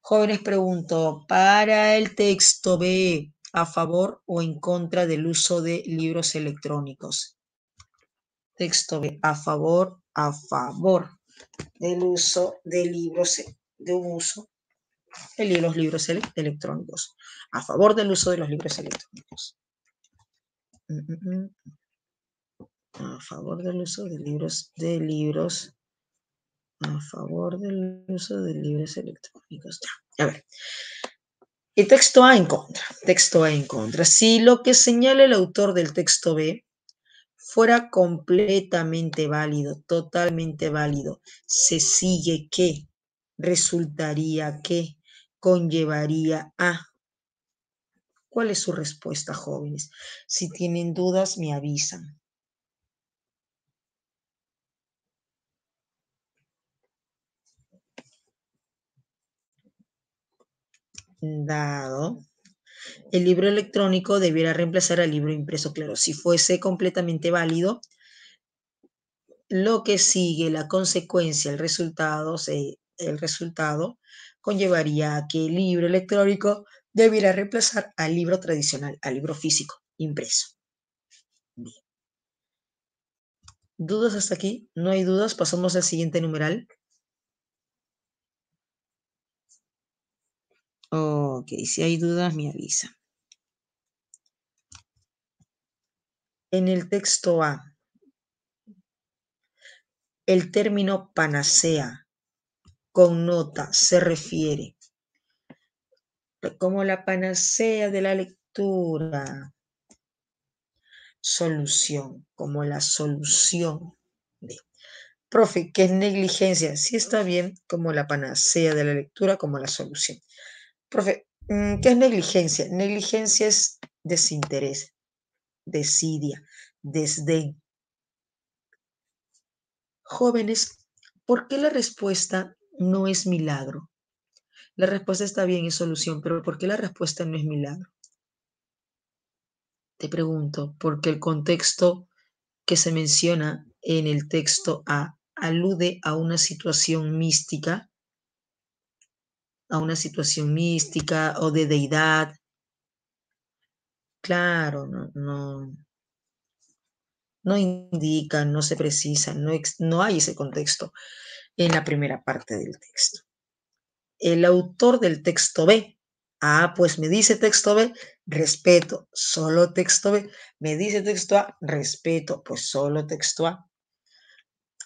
Jóvenes, pregunto, para el texto B, a favor o en contra del uso de libros electrónicos. Texto B, a favor, a favor del uso de libros, de uso de los libros electrónicos, a favor del uso de los libros electrónicos. Mm, mm, mm. A favor del uso de libros, de libros, a favor del uso de libros electrónicos. a ver. El texto A en contra. Texto A en contra. Si lo que señala el autor del texto B fuera completamente válido, totalmente válido, se sigue que, resultaría que, conllevaría a. ¿Cuál es su respuesta, jóvenes? Si tienen dudas, me avisan. dado, el libro electrónico debiera reemplazar al libro impreso, claro, si fuese completamente válido, lo que sigue, la consecuencia, el resultado, el resultado conllevaría que el libro electrónico debiera reemplazar al libro tradicional, al libro físico, impreso. ¿Dudas hasta aquí? No hay dudas, pasamos al siguiente numeral. Ok, si hay dudas me avisa. En el texto A, el término panacea con nota se refiere como la panacea de la lectura, solución, como la solución de... Profe, ¿qué es negligencia? Sí está bien, como la panacea de la lectura, como la solución. Profe, mm, ¿qué es negligencia? Negligencia es desinterés, desidia, desdén. Jóvenes, ¿por qué la respuesta no es milagro? La respuesta está bien, es solución, pero ¿por qué la respuesta no es milagro? Te pregunto, porque el contexto que se menciona en el texto A alude a una situación mística a una situación mística o de deidad. Claro, no, no, no indican, no se precisa, no, no hay ese contexto en la primera parte del texto. El autor del texto B, ah, pues me dice texto B, respeto, solo texto B, me dice texto A, respeto, pues solo texto A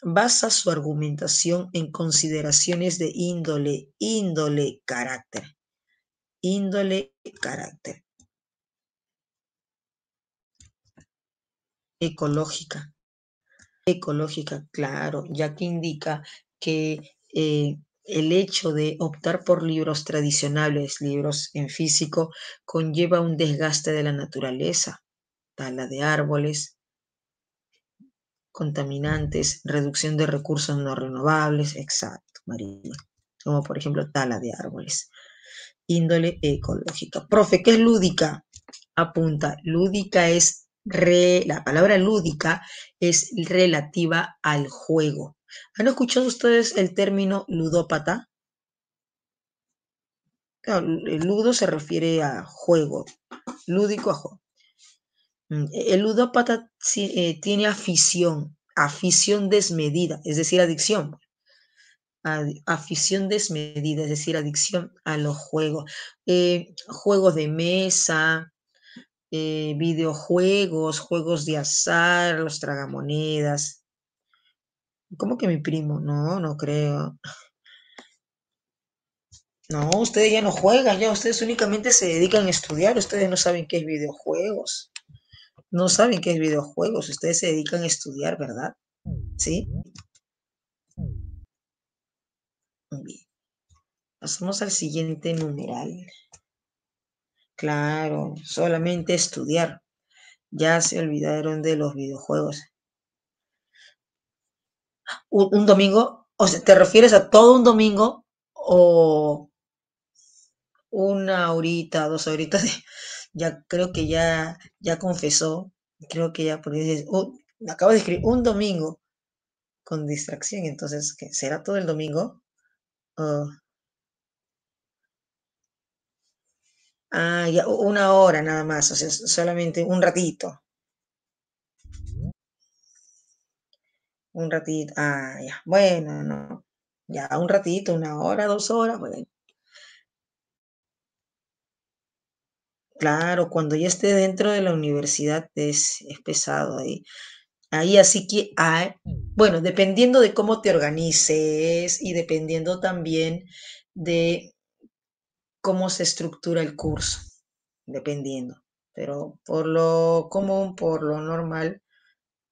basa su argumentación en consideraciones de índole, índole, carácter. Índole, carácter. Ecológica. Ecológica, claro, ya que indica que eh, el hecho de optar por libros tradicionales, libros en físico, conlleva un desgaste de la naturaleza, tala de árboles, contaminantes, reducción de recursos no renovables, exacto, María, como por ejemplo tala de árboles. Índole ecológica. Profe, ¿qué es lúdica? Apunta, lúdica es, la palabra lúdica es relativa al juego. ¿Han escuchado ustedes el término ludópata? el ludo se refiere a juego, lúdico a juego. Mm, e-, el ludópata eh, tiene afición, afición desmedida, es decir, adicción. afición desmedida, es decir, adicción a los juegos. Eh, juegos de mesa, eh, videojuegos, juegos de azar, los tragamonedas. ¿Cómo que mi primo? No, no creo. No, ustedes ya no juegan, ya ustedes únicamente se dedican a estudiar, ustedes no saben qué es videojuegos no saben qué es videojuegos, ustedes se dedican a estudiar, ¿verdad? ¿Sí? bien. Pasamos al siguiente numeral. Claro, solamente estudiar. Ya se olvidaron de los videojuegos. Un, domingo, o sea, ¿te refieres a todo un domingo o una horita, dos horitas de, ya creo que ya, ya confesó, creo que ya, porque oh, acabo de escribir un domingo con distracción, entonces, ¿qué? ¿será todo el domingo? Oh. ah, ya, una hora nada más, o sea, solamente un ratito. Un ratito, ah, ya, bueno, no, ya, un ratito, una hora, dos horas, bueno. Claro, cuando ya esté dentro de la universidad es, pesado ahí. Ahí así que, bueno, dependiendo de cómo te organices y dependiendo también de cómo se estructura el curso, dependiendo. Pero por lo común, por lo normal,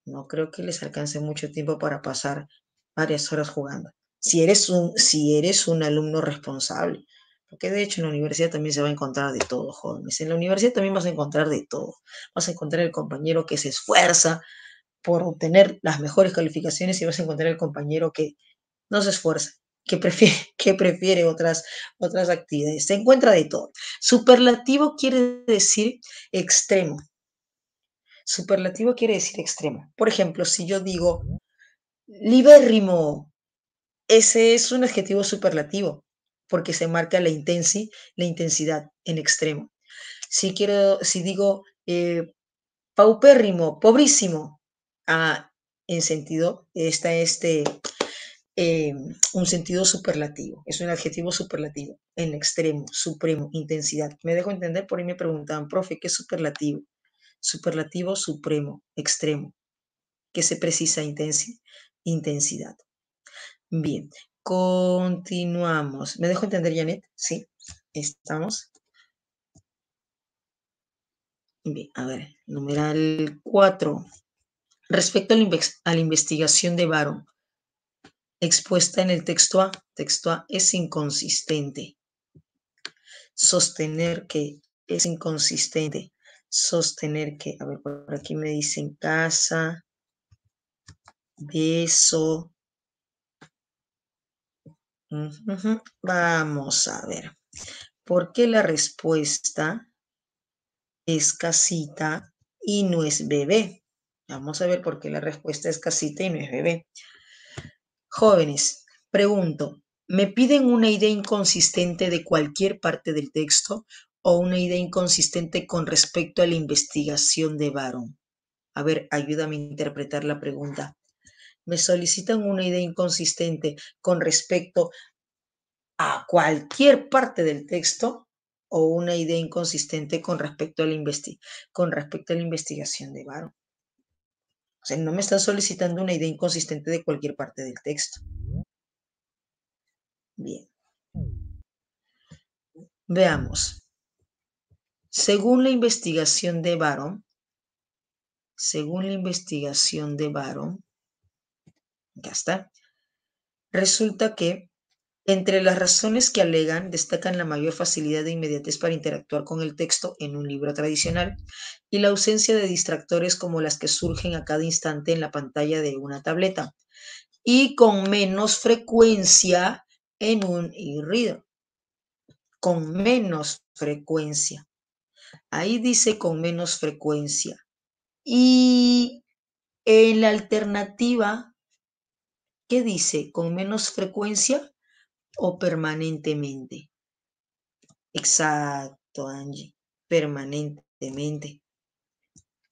no creo que les alcance mucho tiempo para pasar varias horas jugando. Si eres un, si eres un alumno responsable, porque de hecho en la universidad también se va a encontrar de todo, jóvenes. En la universidad también vas a encontrar de todo. Vas a encontrar el compañero que se esfuerza por obtener las mejores calificaciones y vas a encontrar el compañero que no se esfuerza, que prefiere, otras, otras actividades. Se encuentra de todo. Superlativo quiere decir extremo. Superlativo quiere decir extremo. Por ejemplo, si yo digo libérrimo, ese es un adjetivo superlativo porque se marca la, intensi, la intensidad en extremo. Si, quiero, si digo eh, paupérrimo, pobrísimo, ah, en sentido, está este, eh, un sentido superlativo, es un adjetivo superlativo, en extremo, supremo, intensidad. Me dejo entender, por ahí me preguntaban, profe, ¿qué es superlativo? Superlativo, supremo, extremo, ¿Qué se precisa intensi intensidad. Bien, Continuamos. ¿Me dejo entender, Janet? Sí, estamos. a ver, numeral 4. Respecto a la investigación de varón. expuesta en el texto A, texto A es inconsistente. Sostener que es inconsistente. Sostener que, a ver, por aquí me dicen casa, beso, Vamos a ver. ¿Por qué la respuesta es casita y no es bebé? Vamos a ver por qué la respuesta es casita y no es bebé. Jóvenes, pregunto, ¿me piden una idea inconsistente de cualquier parte del texto o una idea inconsistente con respecto a la investigación de Baron? A ver, ayúdame a interpretar la pregunta me solicitan una idea inconsistente con respecto a cualquier parte del texto o una idea inconsistente con respecto a la, con respecto a la investigación de varón? O sea, no me están solicitando una idea inconsistente de cualquier parte del texto. Bien. Veamos. Según la investigación de Baron, según la investigación de Baron, ya está. Resulta que entre las razones que alegan destacan la mayor facilidad de inmediatez para interactuar con el texto en un libro tradicional y la ausencia de distractores como las que surgen a cada instante en la pantalla de una tableta y con menos frecuencia en un e Con menos frecuencia. Ahí dice con menos frecuencia. Y en la alternativa ¿Qué dice? ¿Con menos frecuencia o permanentemente? Exacto, Angie, permanentemente.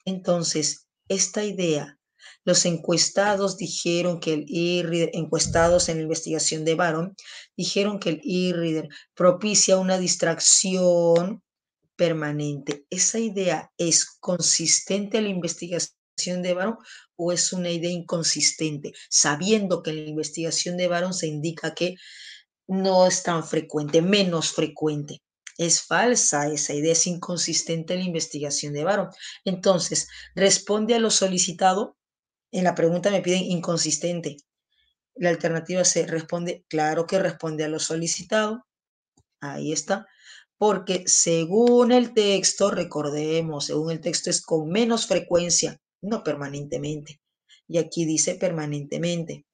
Entonces, esta idea, los encuestados dijeron que el e-reader, encuestados en la investigación de Baron, dijeron que el e-reader propicia una distracción permanente. Esa idea es consistente a la investigación de varón o es una idea inconsistente, sabiendo que en la investigación de varón se indica que no es tan frecuente, menos frecuente. Es falsa esa idea, es inconsistente en la investigación de varón. Entonces, responde a lo solicitado. En la pregunta me piden inconsistente. La alternativa se responde, claro que responde a lo solicitado. Ahí está porque según el texto, recordemos, según el texto es con menos frecuencia, no permanentemente. Y aquí dice permanentemente.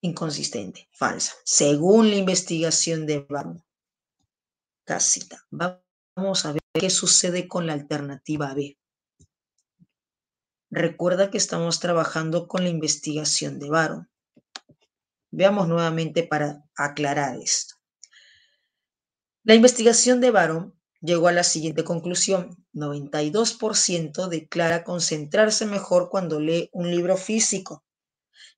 Inconsistente, falsa. Según la investigación de varón. Casita. Vamos a ver qué sucede con la alternativa B. Recuerda que estamos trabajando con la investigación de Baron. Veamos nuevamente para aclarar esto. La investigación de Baron llegó a la siguiente conclusión. 92% declara concentrarse mejor cuando lee un libro físico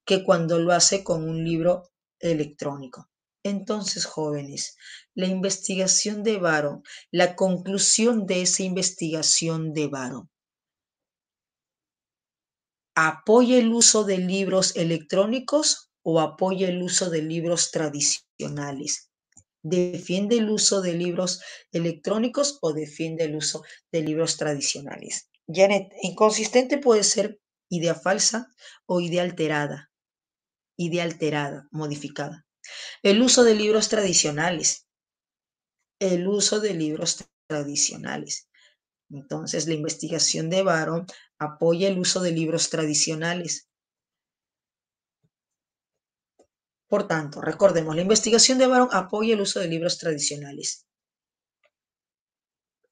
que cuando lo hace con un libro electrónico. Entonces, jóvenes, la investigación de Varo, la conclusión de esa investigación de Baron. ¿Apoya el uso de libros electrónicos o apoya el uso de libros tradicionales? defiende el uso de libros electrónicos o defiende el uso de libros tradicionales. Janet, inconsistente puede ser idea falsa o idea alterada, idea alterada, modificada. El uso de libros tradicionales, el uso de libros tradicionales. Entonces, la investigación de Baron apoya el uso de libros tradicionales. Por tanto, recordemos, la investigación de varón apoya el uso de libros tradicionales.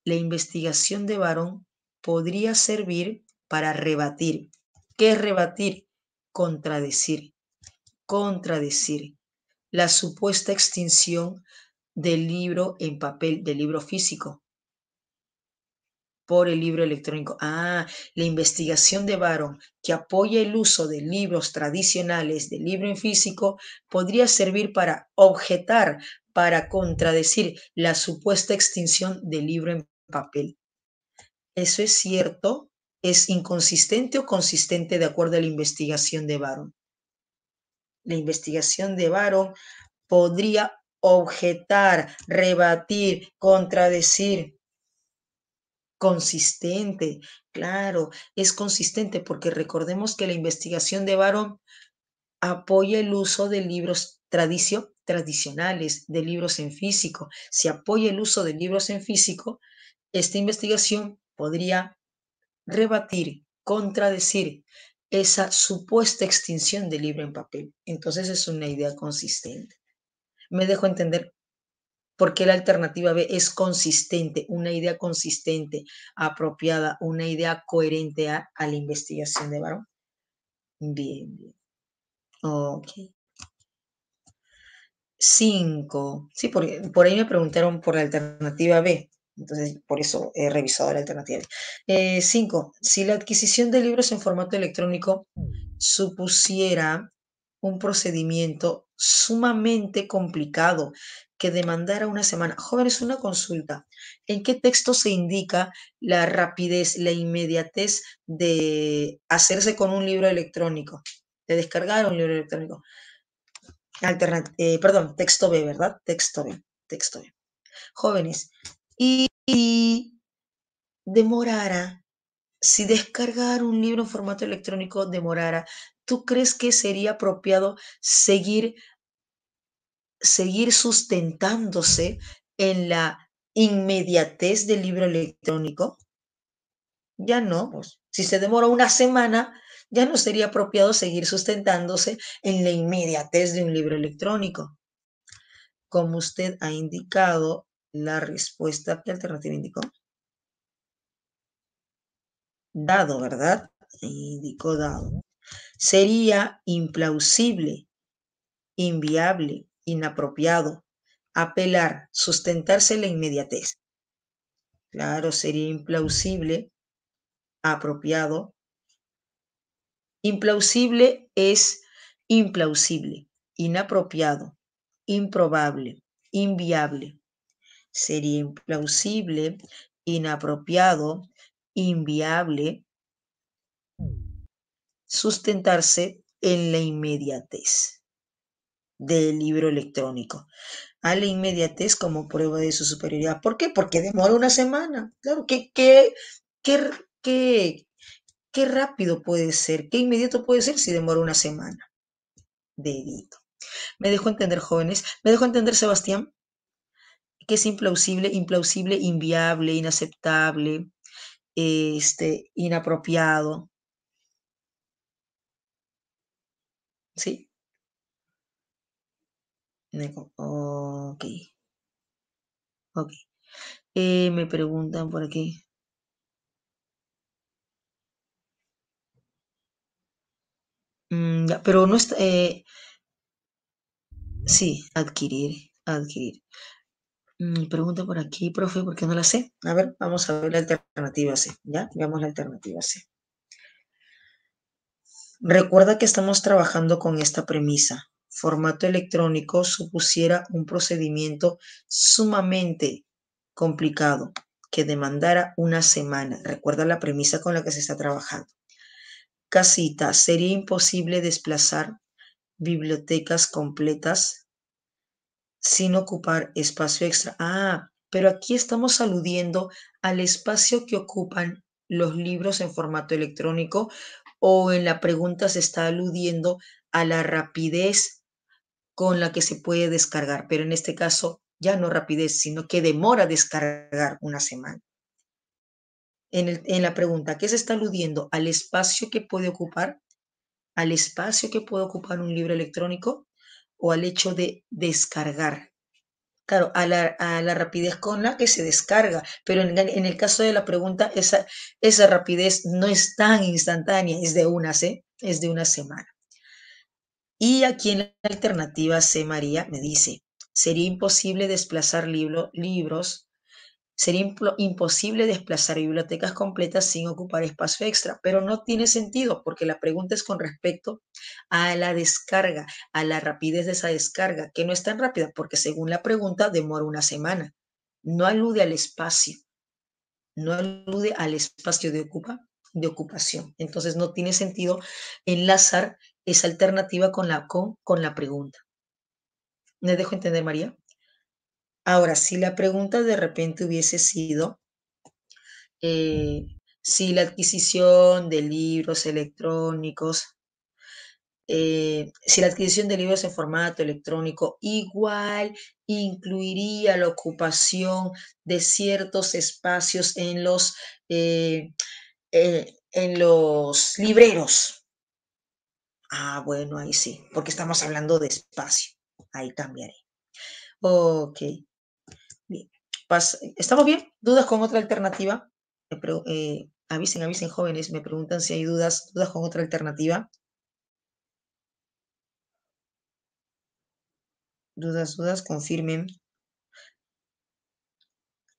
La investigación de varón podría servir para rebatir. ¿Qué es rebatir? Contradecir. Contradecir la supuesta extinción del libro en papel, del libro físico por el libro electrónico. Ah, la investigación de Baron, que apoya el uso de libros tradicionales, de libro en físico, podría servir para objetar, para contradecir la supuesta extinción del libro en papel. ¿Eso es cierto? ¿Es inconsistente o consistente de acuerdo a la investigación de Baron? La investigación de Baron podría objetar, rebatir, contradecir consistente, claro, es consistente porque recordemos que la investigación de Barón apoya el uso de libros tradicio, tradicionales, de libros en físico. Si apoya el uso de libros en físico, esta investigación podría rebatir, contradecir esa supuesta extinción del libro en papel. Entonces es una idea consistente. ¿Me dejo entender? porque la alternativa B es consistente, una idea consistente, apropiada, una idea coherente a, la investigación de varón. Bien, bien. Ok. Cinco. Sí, por, ahí me preguntaron por la alternativa B. Entonces, por eso he revisado la alternativa. Eh, cinco, si la adquisición de libros en formato electrónico supusiera un procedimiento sumamente complicado que demandara una semana. Jóvenes, una consulta. ¿En qué texto se indica la rapidez, la inmediatez de hacerse con un libro electrónico, de descargar un libro electrónico? Eh, perdón, texto B, ¿verdad? Texto B, texto B. Jóvenes, y, y demorara si descargar un libro en formato electrónico demorara, ¿tú crees que sería apropiado seguir seguir sustentándose en la inmediatez del libro electrónico? Ya no, si se demora una semana, ya no sería apropiado seguir sustentándose en la inmediatez de un libro electrónico. Como usted ha indicado, la respuesta, ¿qué alternativa indicó? Dado, ¿verdad? Indicó dado. Sería implausible, inviable, inapropiado, apelar, sustentarse en la inmediatez. Claro, sería implausible, apropiado. Implausible es implausible, inapropiado, improbable, inviable. Sería implausible, inapropiado, inviable, sustentarse en la inmediatez del libro electrónico, a la inmediatez como prueba de su superioridad. ¿Por qué? Porque demora una semana. Claro, que qué, qué, rápido puede ser? ¿Qué inmediato puede ser si demora una semana? Dedito. ¿Me dejó entender, jóvenes? ¿Me dejó entender, Sebastián? Que es implausible, implausible, inviable, inaceptable, este, inapropiado. ¿Sí? Ok. Ok. Eh, me preguntan por aquí. Mm, pero no está... Eh, sí, adquirir, adquirir. Mm, pregunta por aquí, profe, porque no la sé? A ver, vamos a ver la alternativa C, ¿ya? Veamos la alternativa C. Recuerda que estamos trabajando con esta premisa formato electrónico supusiera un procedimiento sumamente complicado que demandara una semana. Recuerda la premisa con la que se está trabajando. Casita, sería imposible desplazar bibliotecas completas sin ocupar espacio extra. Ah, pero aquí estamos aludiendo al espacio que ocupan los libros en formato electrónico o en la pregunta se está aludiendo a la rapidez con la que se puede descargar, pero en este caso ya no rapidez, sino que demora descargar una semana. En, la pregunta, ¿qué se está aludiendo? ¿Al espacio que puede ocupar? ¿Al espacio que puede ocupar un libro electrónico? ¿O al hecho de descargar? Claro, a la, rapidez con la que se descarga, pero en, el caso de la pregunta, esa, esa rapidez no es tan instantánea, es de una, ¿eh? es de una semana. Y aquí en la alternativa C, María me dice, sería imposible desplazar libros, sería imposible desplazar bibliotecas completas sin ocupar espacio extra, pero no tiene sentido porque la pregunta es con respecto a la descarga, a la rapidez de esa descarga, que no es tan rápida porque según la pregunta demora una semana. No alude al espacio, no alude al espacio de, de ocupación. Entonces no tiene sentido enlazar es alternativa con la, con, la pregunta. ¿Me dejo entender, María? Ahora, si la pregunta de repente hubiese sido eh, si la adquisición de libros electrónicos, eh, si la adquisición de libros en formato electrónico igual incluiría la ocupación de ciertos espacios en los, eh, en los libreros, Ah, bueno, ahí sí, porque estamos hablando de espacio. Ahí cambiaré. Ok. Bien. ¿Estamos bien? ¿Dudas con otra alternativa? Eh, avisen, avisen jóvenes, me preguntan si hay dudas, dudas con otra alternativa. Dudas, dudas, confirmen.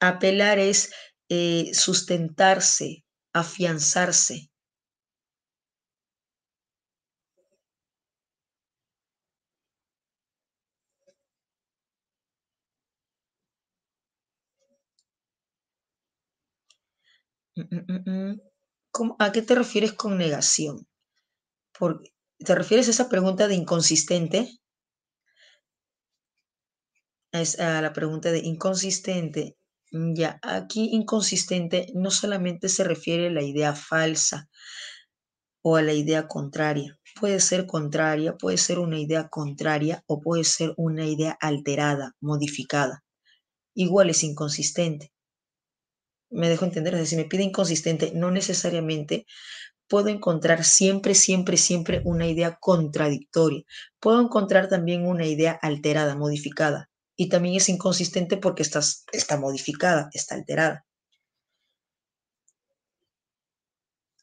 Apelar es eh, sustentarse, afianzarse, Mm, mm, mm, ¿A qué te refieres con negación? ¿Te refieres a esa pregunta de inconsistente? a la pregunta de inconsistente. Ya, aquí inconsistente no solamente se refiere a la idea falsa o a la idea contraria. Puede ser contraria, puede ser una idea contraria o puede ser una idea alterada, modificada. Igual es inconsistente me dejo entender, es decir, me pide inconsistente, no necesariamente puedo encontrar siempre, siempre, siempre una idea contradictoria. Puedo encontrar también una idea alterada, modificada. Y también es inconsistente porque está, está modificada, está alterada.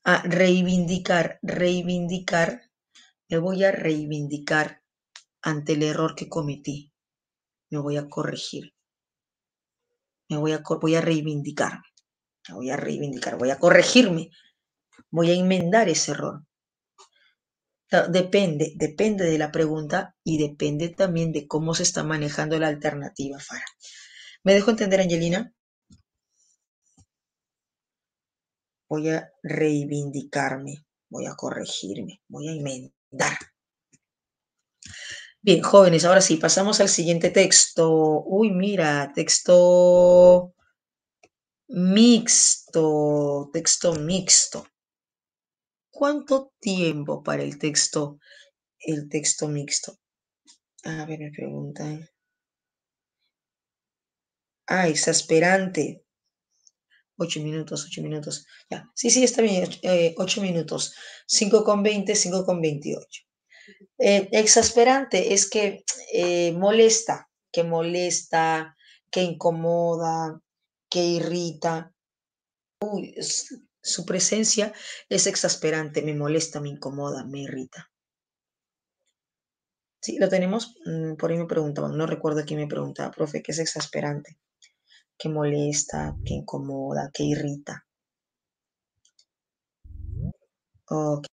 A reivindicar, reivindicar. Me voy a reivindicar ante el error que cometí. Me voy a corregir. Me voy a, voy a reivindicar voy a reivindicar, voy a corregirme, voy a enmendar ese error. Depende, depende de la pregunta y depende también de cómo se está manejando la alternativa, Fara. ¿Me dejo entender, Angelina? Voy a reivindicarme, voy a corregirme, voy a enmendar. Bien, jóvenes, ahora sí, pasamos al siguiente texto. Uy, mira, texto mixto, texto mixto. ¿Cuánto tiempo para el texto, el texto mixto? A ver, me preguntan. Ah, exasperante. Ocho minutos, ocho minutos. Ya. Sí, sí, está bien. Eh, ocho minutos. Cinco con veinte, cinco con veintiocho. Eh, exasperante es que eh, molesta, que molesta, que incomoda, que irrita. su presencia es exasperante, me molesta, me incomoda, me irrita. Sí, lo tenemos, mm, por ahí me preguntaban, no recuerdo quién me preguntaba, profe, que es exasperante, que molesta, que incomoda, que irrita. Okay.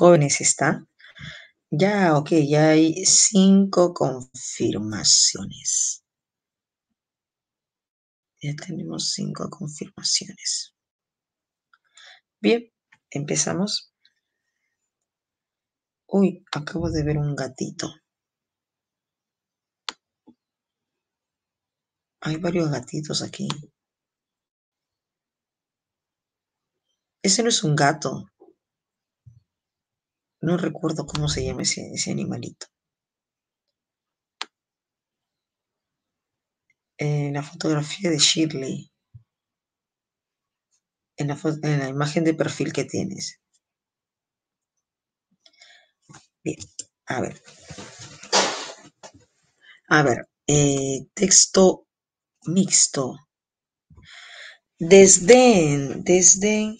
jóvenes está. Ya, ok, ya hay cinco confirmaciones. Ya tenemos cinco confirmaciones. Bien, empezamos. Uy, acabo de ver un gatito. Hay varios gatitos aquí. Ese no es un gato. No recuerdo cómo se llama ese, animalito. En eh, la fotografía de Shirley. En la, imagen de perfil que tienes. Bien, a ver. A ver, eh, texto mixto. desde desde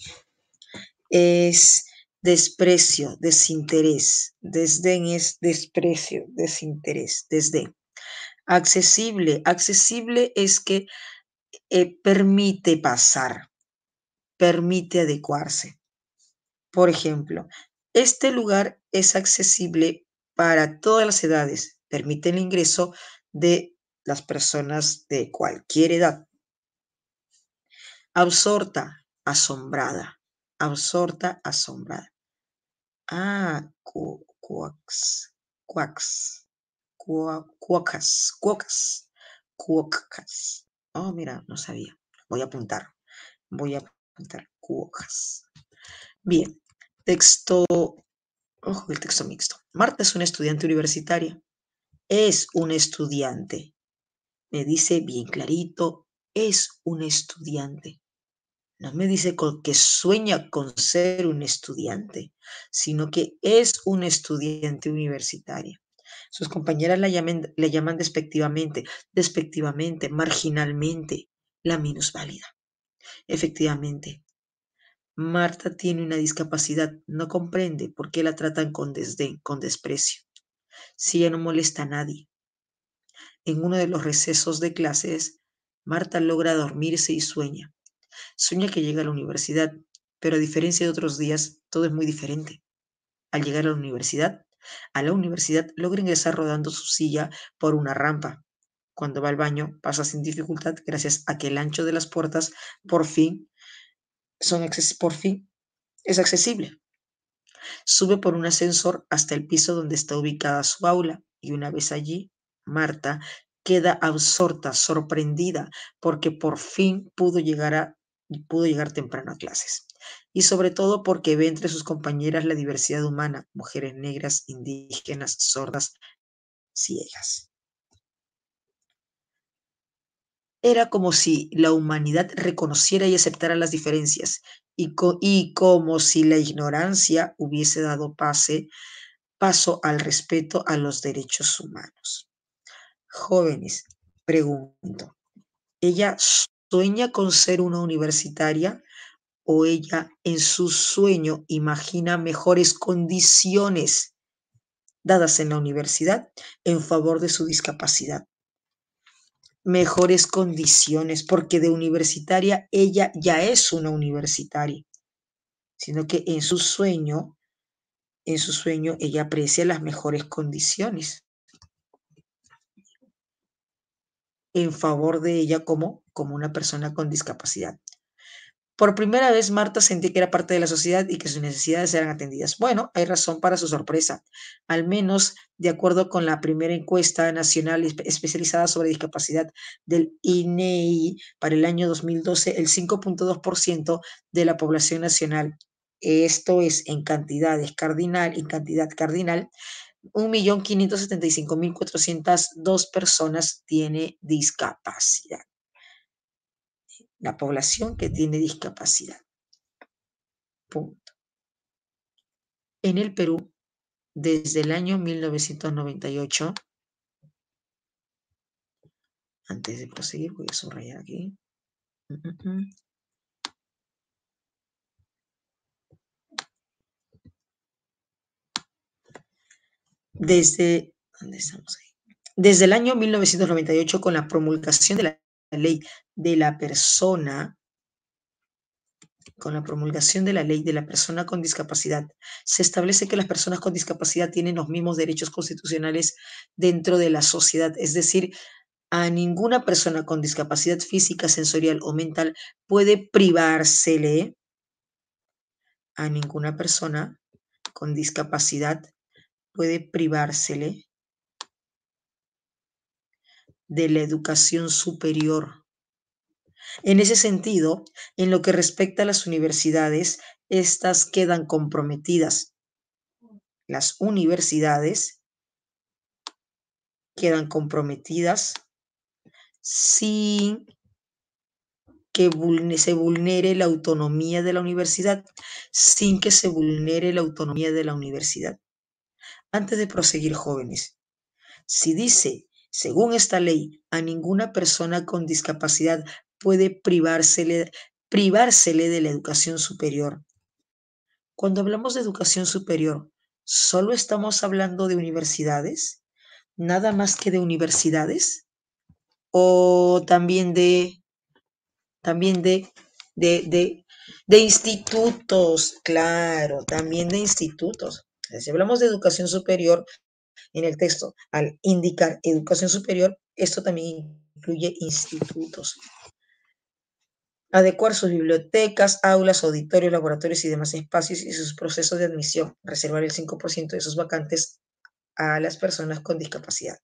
es desprecio, desinterés, desdén es desprecio, desinterés, desdén. Accesible, accesible es que eh, permite pasar, permite adecuarse. Por ejemplo, este lugar es accesible para todas las edades, permite el ingreso de las personas de cualquier edad. Absorta, asombrada, absorta, asombrada. Ah, cuax, cuax, cuacas, Oh, mira, no sabía. Voy a apuntar. Voy a apuntar cuacas. Bien, texto. Ojo, el texto mixto. Marta es una estudiante universitaria. Es un estudiante. Me dice bien clarito, es un estudiante. No me dice que sueña con ser un estudiante, sino que es un estudiante universitario. Sus compañeras la llaman, le llaman despectivamente, despectivamente, marginalmente, la válida. Efectivamente, Marta tiene una discapacidad, no comprende por qué la tratan con desdén, con desprecio. Si ella no molesta a nadie. En uno de los recesos de clases, Marta logra dormirse y sueña. Sueña que llega a la universidad, pero a diferencia de otros días, todo es muy diferente. Al llegar a la universidad, a la universidad logra ingresar rodando su silla por una rampa. Cuando va al baño, pasa sin dificultad gracias a que el ancho de las puertas por fin, son por fin es accesible. Sube por un ascensor hasta el piso donde está ubicada su aula y una vez allí, Marta queda absorta, sorprendida, porque por fin pudo llegar a pudo llegar temprano a clases. Y sobre todo porque ve entre sus compañeras la diversidad humana, mujeres negras, indígenas, sordas, ciegas. Era como si la humanidad reconociera y aceptara las diferencias y, y como si la ignorancia hubiese dado pase, paso al respeto a los derechos humanos. Jóvenes, pregunto, ¿ella sueña con ser una universitaria o ella en su sueño imagina mejores condiciones dadas en la universidad en favor de su discapacidad. Mejores condiciones, porque de universitaria ella ya es una universitaria, sino que en su sueño, en su sueño ella aprecia las mejores condiciones. en favor de ella como, como una persona con discapacidad. Por primera vez, Marta sentía que era parte de la sociedad y que sus necesidades eran atendidas. Bueno, hay razón para su sorpresa, al menos de acuerdo con la primera encuesta nacional especializada sobre discapacidad del INEI e para el año 2012, el 5.2% de la población nacional, esto es en cantidades cardinal, en cantidad cardinal, 1.575.402 personas tiene discapacidad. La población que tiene discapacidad. Punto. En el Perú, desde el año 1998, antes de proseguir, voy a subrayar aquí. Mm, mm, mm. desde, desde el año 1998 con la promulgación de la ley de la persona con la promulgación de la ley de la persona con discapacidad, se establece que las personas con discapacidad tienen los mismos derechos constitucionales dentro de la sociedad, es decir, a ninguna persona con discapacidad física, sensorial o mental puede privársele a ninguna persona con discapacidad puede privársele de la educación superior. En ese sentido, en lo que respecta a las universidades, estas quedan comprometidas. Las universidades quedan comprometidas sin que se vulnere la autonomía de la universidad, sin que se vulnere la autonomía de la universidad antes de proseguir jóvenes. Si dice, según esta ley, a ninguna persona con discapacidad puede privársele, de la educación superior. Cuando hablamos de educación superior, ¿solo estamos hablando de universidades? ¿Nada más que de universidades? ¿O también de, también de, de institutos? Claro, también de institutos. Eh, si hablamos de educación superior en el texto, al indicar educación superior, esto también incluye institutos. Adecuar sus bibliotecas, aulas, auditorios, laboratorios y demás espacios y sus procesos de admisión. Reservar el 5% de sus vacantes a las personas con discapacidad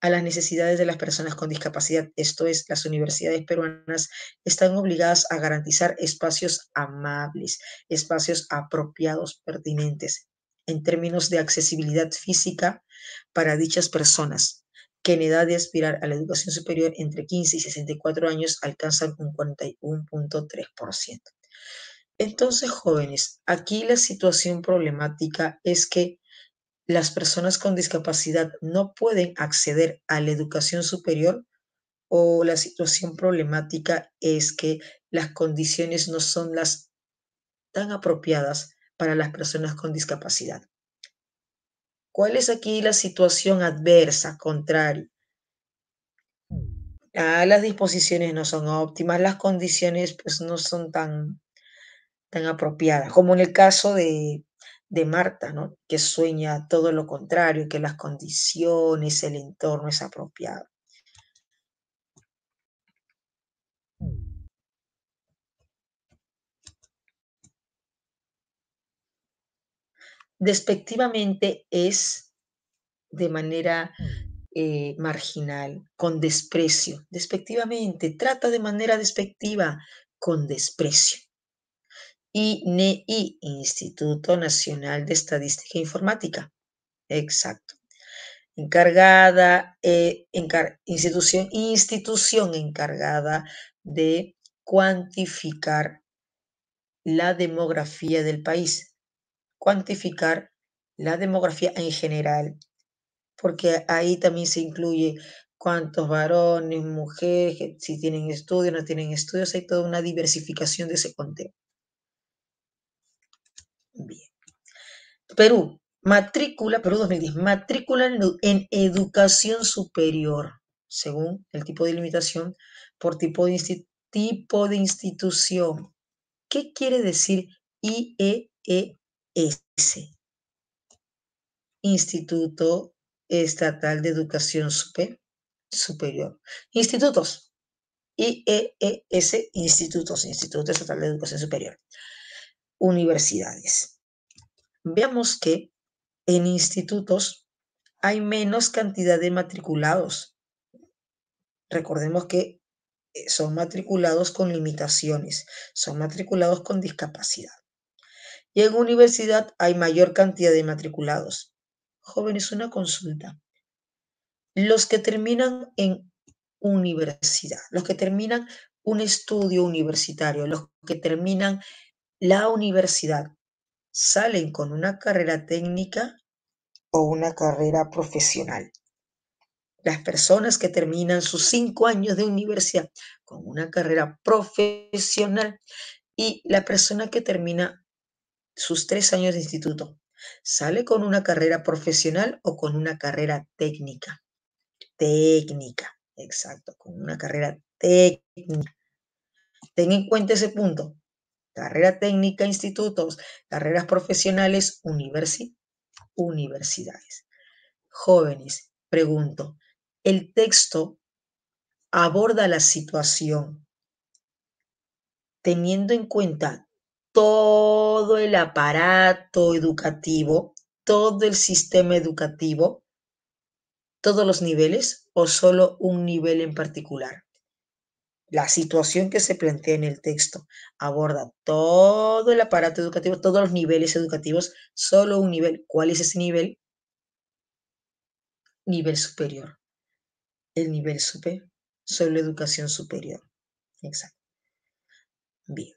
a las necesidades de las personas con discapacidad. Esto es, las universidades peruanas están obligadas a garantizar espacios amables, espacios apropiados, pertinentes, en términos de accesibilidad física para dichas personas, que en edad de aspirar a la educación superior entre 15 y 64 años alcanzan un 41.3%. Entonces, jóvenes, aquí la situación problemática es que las personas con discapacidad no pueden acceder a la educación superior o la situación problemática es que las condiciones no son las tan apropiadas para las personas con discapacidad. ¿Cuál es aquí la situación adversa, contraria? Ah, las disposiciones no son óptimas, las condiciones pues no son tan, tan apropiadas, como en el caso de, de Marta, ¿no? que sueña todo lo contrario, que las condiciones, el entorno es apropiado. despectivamente es de manera eh, marginal, con desprecio. Despectivamente, trata de manera despectiva, con desprecio. INEI, Instituto Nacional de Estadística e Informática. Exacto. Encargada, eh, institución, institución encargada de cuantificar la demografía del país cuantificar la demografía en general, porque ahí también se incluye cuántos varones, mujeres, si tienen estudios, no tienen estudios, hay toda una diversificación de ese conteo. Bien. Perú, matrícula, Perú 2010, matrícula en, educación superior, según el tipo de limitación por tipo de, tipo de institución. ¿Qué quiere decir IEE e IES, Instituto Estatal de Educación Superior. Institutos, IEES, institutos, Instituto Estatal de Educación Superior. Universidades. Veamos que en institutos hay menos cantidad de matriculados. Recordemos que eh, son matriculados con limitaciones, son matriculados con discapacidad en universidad hay mayor cantidad de matriculados. Jóvenes, una consulta. Los que terminan en universidad, los que terminan un estudio universitario, los que terminan la universidad, salen con una carrera técnica o una carrera profesional. Las personas que terminan sus cinco años de universidad con una carrera profesional y la persona que termina sus tres años de instituto. Sale con una carrera profesional o con una carrera técnica. Técnica, exacto, con una carrera técnica. Ten en cuenta ese punto. Carrera técnica, institutos, carreras profesionales, universi universidades. Jóvenes, pregunto, el texto aborda la situación teniendo en cuenta todo el aparato educativo, todo el sistema educativo, todos los niveles o solo un nivel en particular. La situación que se plantea en el texto aborda todo el aparato educativo, todos los niveles educativos, solo un nivel. ¿Cuál es ese nivel? Nivel superior. El nivel super, solo educación superior. Exacto. Bien.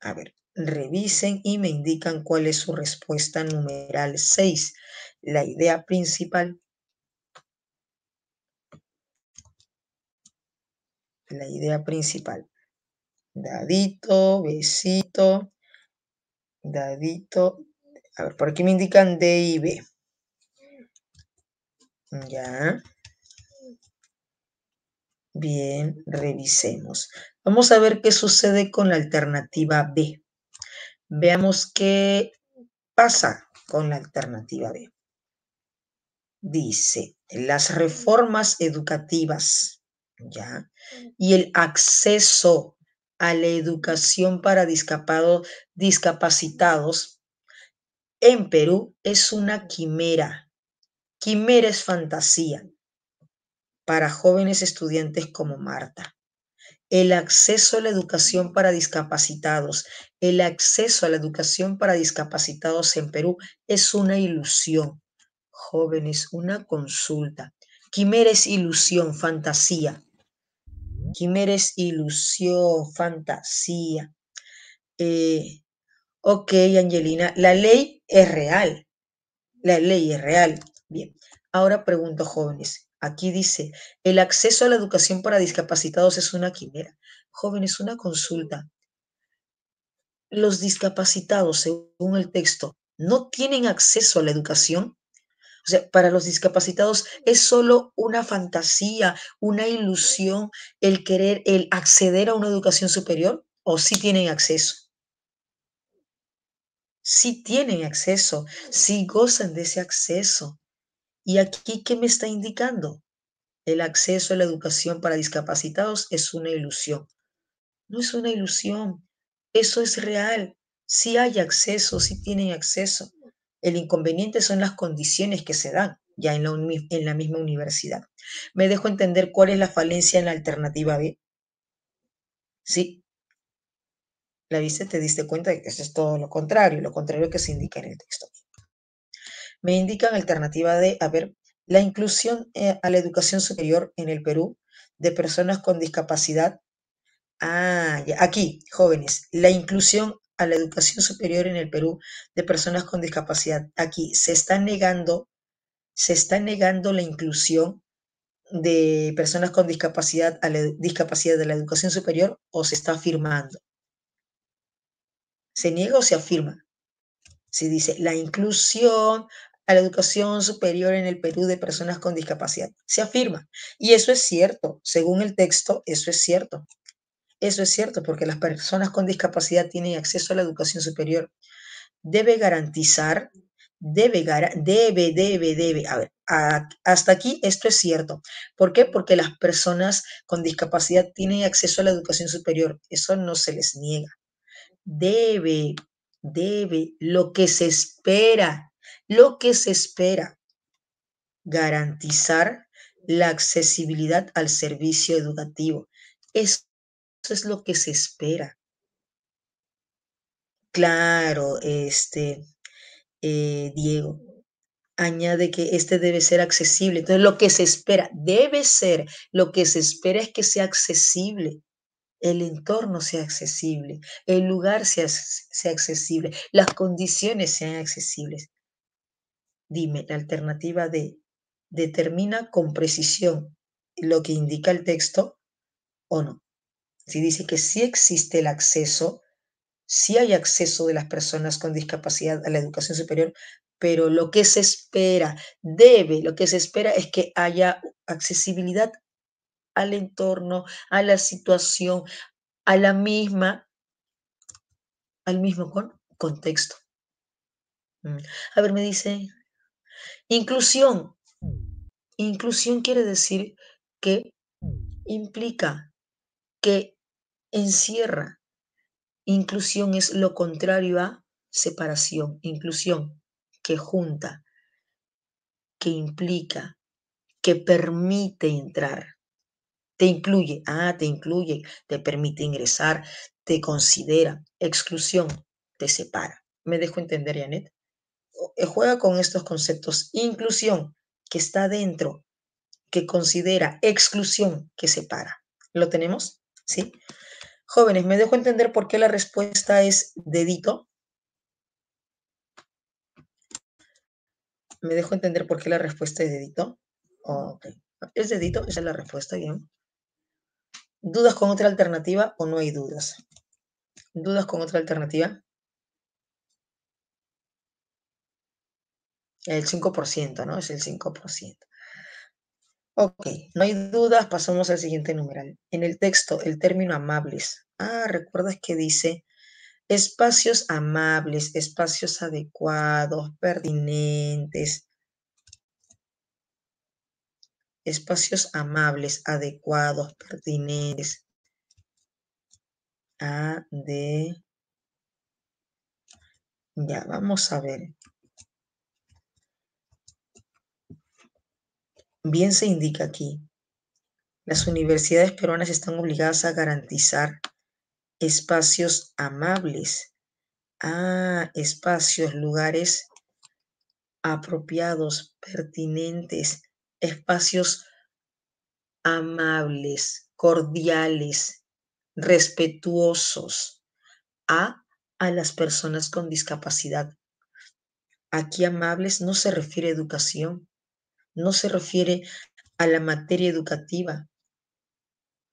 A ver, revisen y me indican cuál es su respuesta numeral 6. La idea principal. La idea principal. Dadito, besito, dadito. A ver, por aquí me indican D y B. Ya. Bien, revisemos. Vamos a ver qué sucede con la alternativa B. Veamos qué pasa con la alternativa B. Dice, las reformas educativas ¿ya? y el acceso a la educación para discapacitados en Perú es una quimera. Quimera es fantasía para jóvenes estudiantes como Marta el acceso a la educación para discapacitados. El acceso a la educación para discapacitados en Perú es una ilusión. Jóvenes, una consulta. Quimera ilusión, fantasía. Quimera ilusión, fantasía. Eh, ok, Angelina, la ley es real. La ley es real. Bien, ahora pregunto, jóvenes, Aquí dice, el acceso a la educación para discapacitados es una quimera. Jóvenes, una consulta. Los discapacitados, según el texto, no tienen acceso a la educación. O sea, para los discapacitados es solo una fantasía, una ilusión el querer, el acceder a una educación superior o sí tienen acceso. sí tienen acceso, sí gozan de ese acceso. ¿Y aquí qué me está indicando? El acceso a la educación para discapacitados es una ilusión. No es una ilusión, eso es real. Sí hay acceso, sí tienen acceso. El inconveniente son las condiciones que se dan ya en la, misma universidad. ¿Me dejo entender cuál es la falencia en la alternativa B? Sí. ¿La viste? ¿Te diste cuenta de que eso es todo lo contrario, lo contrario que se indica en el texto? me indican alternativa de a ver, la inclusión eh, a la educación superior en el Perú de personas con discapacidad. Ah, aquí, jóvenes, la inclusión a la educación superior en el Perú de personas con discapacidad. Aquí se está negando, se está negando la inclusión de personas con discapacidad a la discapacidad de la educación superior o se está afirmando. ¿Se niega o se afirma? si dice la inclusión a la educación superior en el Perú de personas con discapacidad. Se afirma. Y eso es cierto, según el texto, eso es cierto. Eso es cierto, porque las personas con discapacidad tienen acceso a la educación superior. Debe garantizar, debe, debe, debe, A ver, hasta aquí esto es cierto. ¿Por qué? Porque las personas con discapacidad tienen acceso a la educación superior. Eso no se les niega. Debe, debe, lo que se espera lo que se espera, garantizar la accesibilidad al servicio educativo. Eso es lo que se espera. Claro, este, eh, Diego, añade que este debe ser accesible. Entonces, lo que se espera, debe ser, lo que se espera es que sea accesible, el entorno sea accesible, el lugar sea accesible, las condiciones sean accesibles. Dime, la alternativa de determina con precisión lo que indica el texto o no. Si dice que sí existe el acceso, sí hay acceso de las personas con discapacidad a la educación superior, pero lo que se espera, debe, lo que se espera es que haya accesibilidad al entorno, a la situación, a la misma, al mismo contexto. Mm. A ver, me dice Inclusión. Inclusión quiere decir que implica, que encierra. Inclusión es lo contrario a separación. Inclusión, que junta, que implica, que permite entrar. Te incluye, ah, te incluye, te permite ingresar, te considera. Exclusión, te separa. ¿Me dejo entender, Janet? Eh, juega con estos conceptos. Inclusión, que está dentro, que considera exclusión, que separa. ¿Lo tenemos? ¿Sí? Jóvenes, ¿me dejo entender por qué la respuesta es dedito? ¿Me dejo entender por qué la respuesta es dedito? Es dedito, esa es la respuesta, bien. ¿Dudas con otra alternativa o no hay dudas? ¿Dudas con otra alternativa? El 5%, ¿no? Es el 5%. Ok, no hay dudas, pasamos al siguiente numeral. En el texto, el término amables. Ah, recuerdas que dice espacios amables, espacios adecuados, pertinentes. Espacios amables, adecuados, pertinentes. A, D. Ya, vamos a ver. Bien se indica aquí, las universidades peruanas están obligadas a garantizar espacios amables, ah, espacios, lugares apropiados, pertinentes, espacios amables, cordiales, respetuosos a, a las personas con discapacidad. Aquí amables no se refiere a educación, no se refiere a la materia educativa,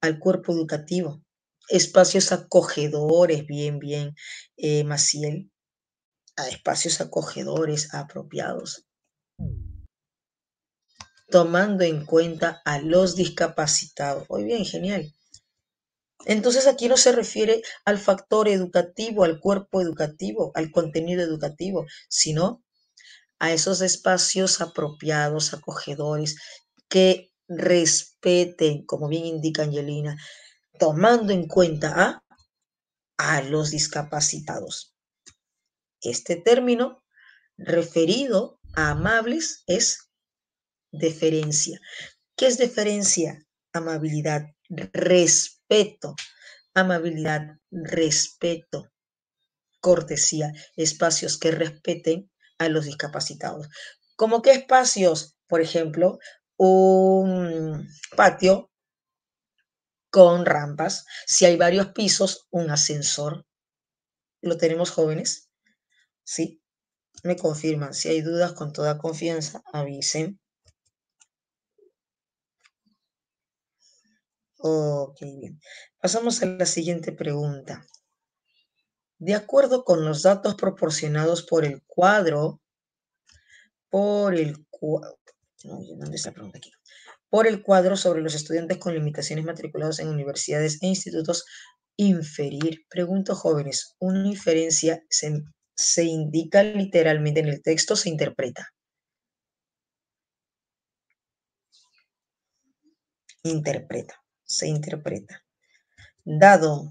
al cuerpo educativo. Espacios acogedores, bien, bien, eh, Maciel, a ah, espacios acogedores, apropiados. Tomando en cuenta a los discapacitados. Muy bien, genial. Entonces aquí no se refiere al factor educativo, al cuerpo educativo, al contenido educativo, sino a esos espacios apropiados, acogedores, que respeten, como bien indica Angelina, tomando en cuenta a, a los discapacitados. Este término referido a amables es deferencia. ¿Qué es deferencia? Amabilidad, respeto. Amabilidad, respeto, cortesía, espacios que respeten a los discapacitados. Como qué espacios, por ejemplo, un patio con rampas, si hay varios pisos, un ascensor. ¿Lo tenemos jóvenes? Sí, me confirman. Si hay dudas, con toda confianza, avisen. Ok, bien. Pasamos a la siguiente pregunta. De acuerdo con los datos proporcionados por el cuadro, por el pregunta aquí? por el cuadro sobre los estudiantes con limitaciones matriculados en universidades e institutos, inferir. Pregunto jóvenes, ¿una inferencia se, indica literalmente en el texto se interpreta? Interpreta, se interpreta. Dado,